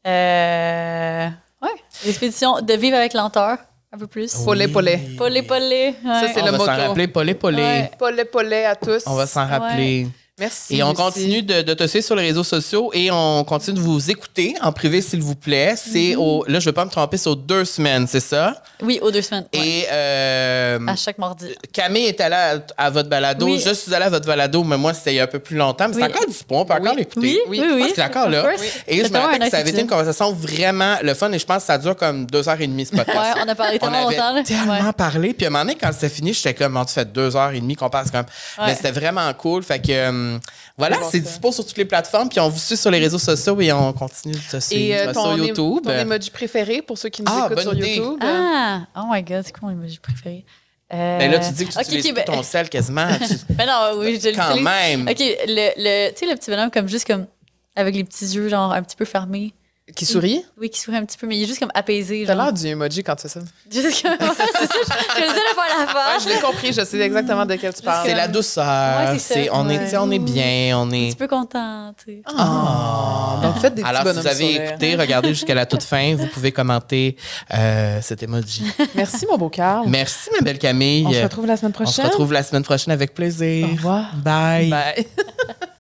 Euh, ouais. Des expéditions de vivre avec lenteur, un peu plus. Polé, polé. Polé, polé. Ça, c'est le mot. On va s'en rappeler, polé, polé. Polé, polé à tous. On va s'en rappeler. Merci. Et on continue de, te suivre sur les réseaux sociaux et on continue de vous écouter en privé, s'il vous plaît. C'est au, là, je ne veux pas me tromper, c'est aux deux semaines, c'est ça? Oui, aux deux semaines. Et euh, à chaque mardi. Camille est allée à, votre balado. Je suis allée à votre balado, mais moi, c'était il y a un peu plus longtemps. Mais c'est encore point, on peut encore l'écouter. Oui, oui, oui. d'accord, ah, là. Et je me rappelle que ça avait été une conversation vraiment le fun et je pense que ça dure comme deux heures et demie, ce podcast. ouais, on a parlé tellement on avait tellement parlé. Puis à un moment donné, quand c'était fini, j'étais comme, tu fait deux heures et demie qu'on passe comme. Mais c'était vraiment cool. Fait que. Euh, euh, voilà, c'est dispo sur toutes les plateformes. Puis on vous suit sur les réseaux sociaux et on continue de se suivre euh, sur YouTube. ton emoji préféré pour ceux qui nous ah, écoutent sur YouTube? Ah, oh my God, c'est quoi mon emoji préféré? Euh... Ben là, tu dis que tu utilises ben ton sel quasiment. Mais [laughs] ben non, oui, je Quand même. OK, le, tu sais, le petit bonhomme comme juste comme avec les petits yeux, genre un petit peu fermés. Qui sourit? Oui, qui sourit un petit peu, mais il est juste comme apaisé. T'as l'air du emoji quand tu fais ça. Juste comme... [laughs] c'est ça, je, pas la face. je l'ai compris, je sais exactement de quel tu parles. C'est la douceur. c'est on, est, on est bien, on est... Un petit peu content, ah. Donc, Alors, vous avez écouté, regardez jusqu'à la toute fin, vous pouvez commenter euh, cet emoji. Merci, mon beau Carl. Merci, ma belle Camille. On se retrouve la semaine prochaine. On se retrouve la semaine prochaine avec plaisir. Au revoir. Bye. Bye. [laughs]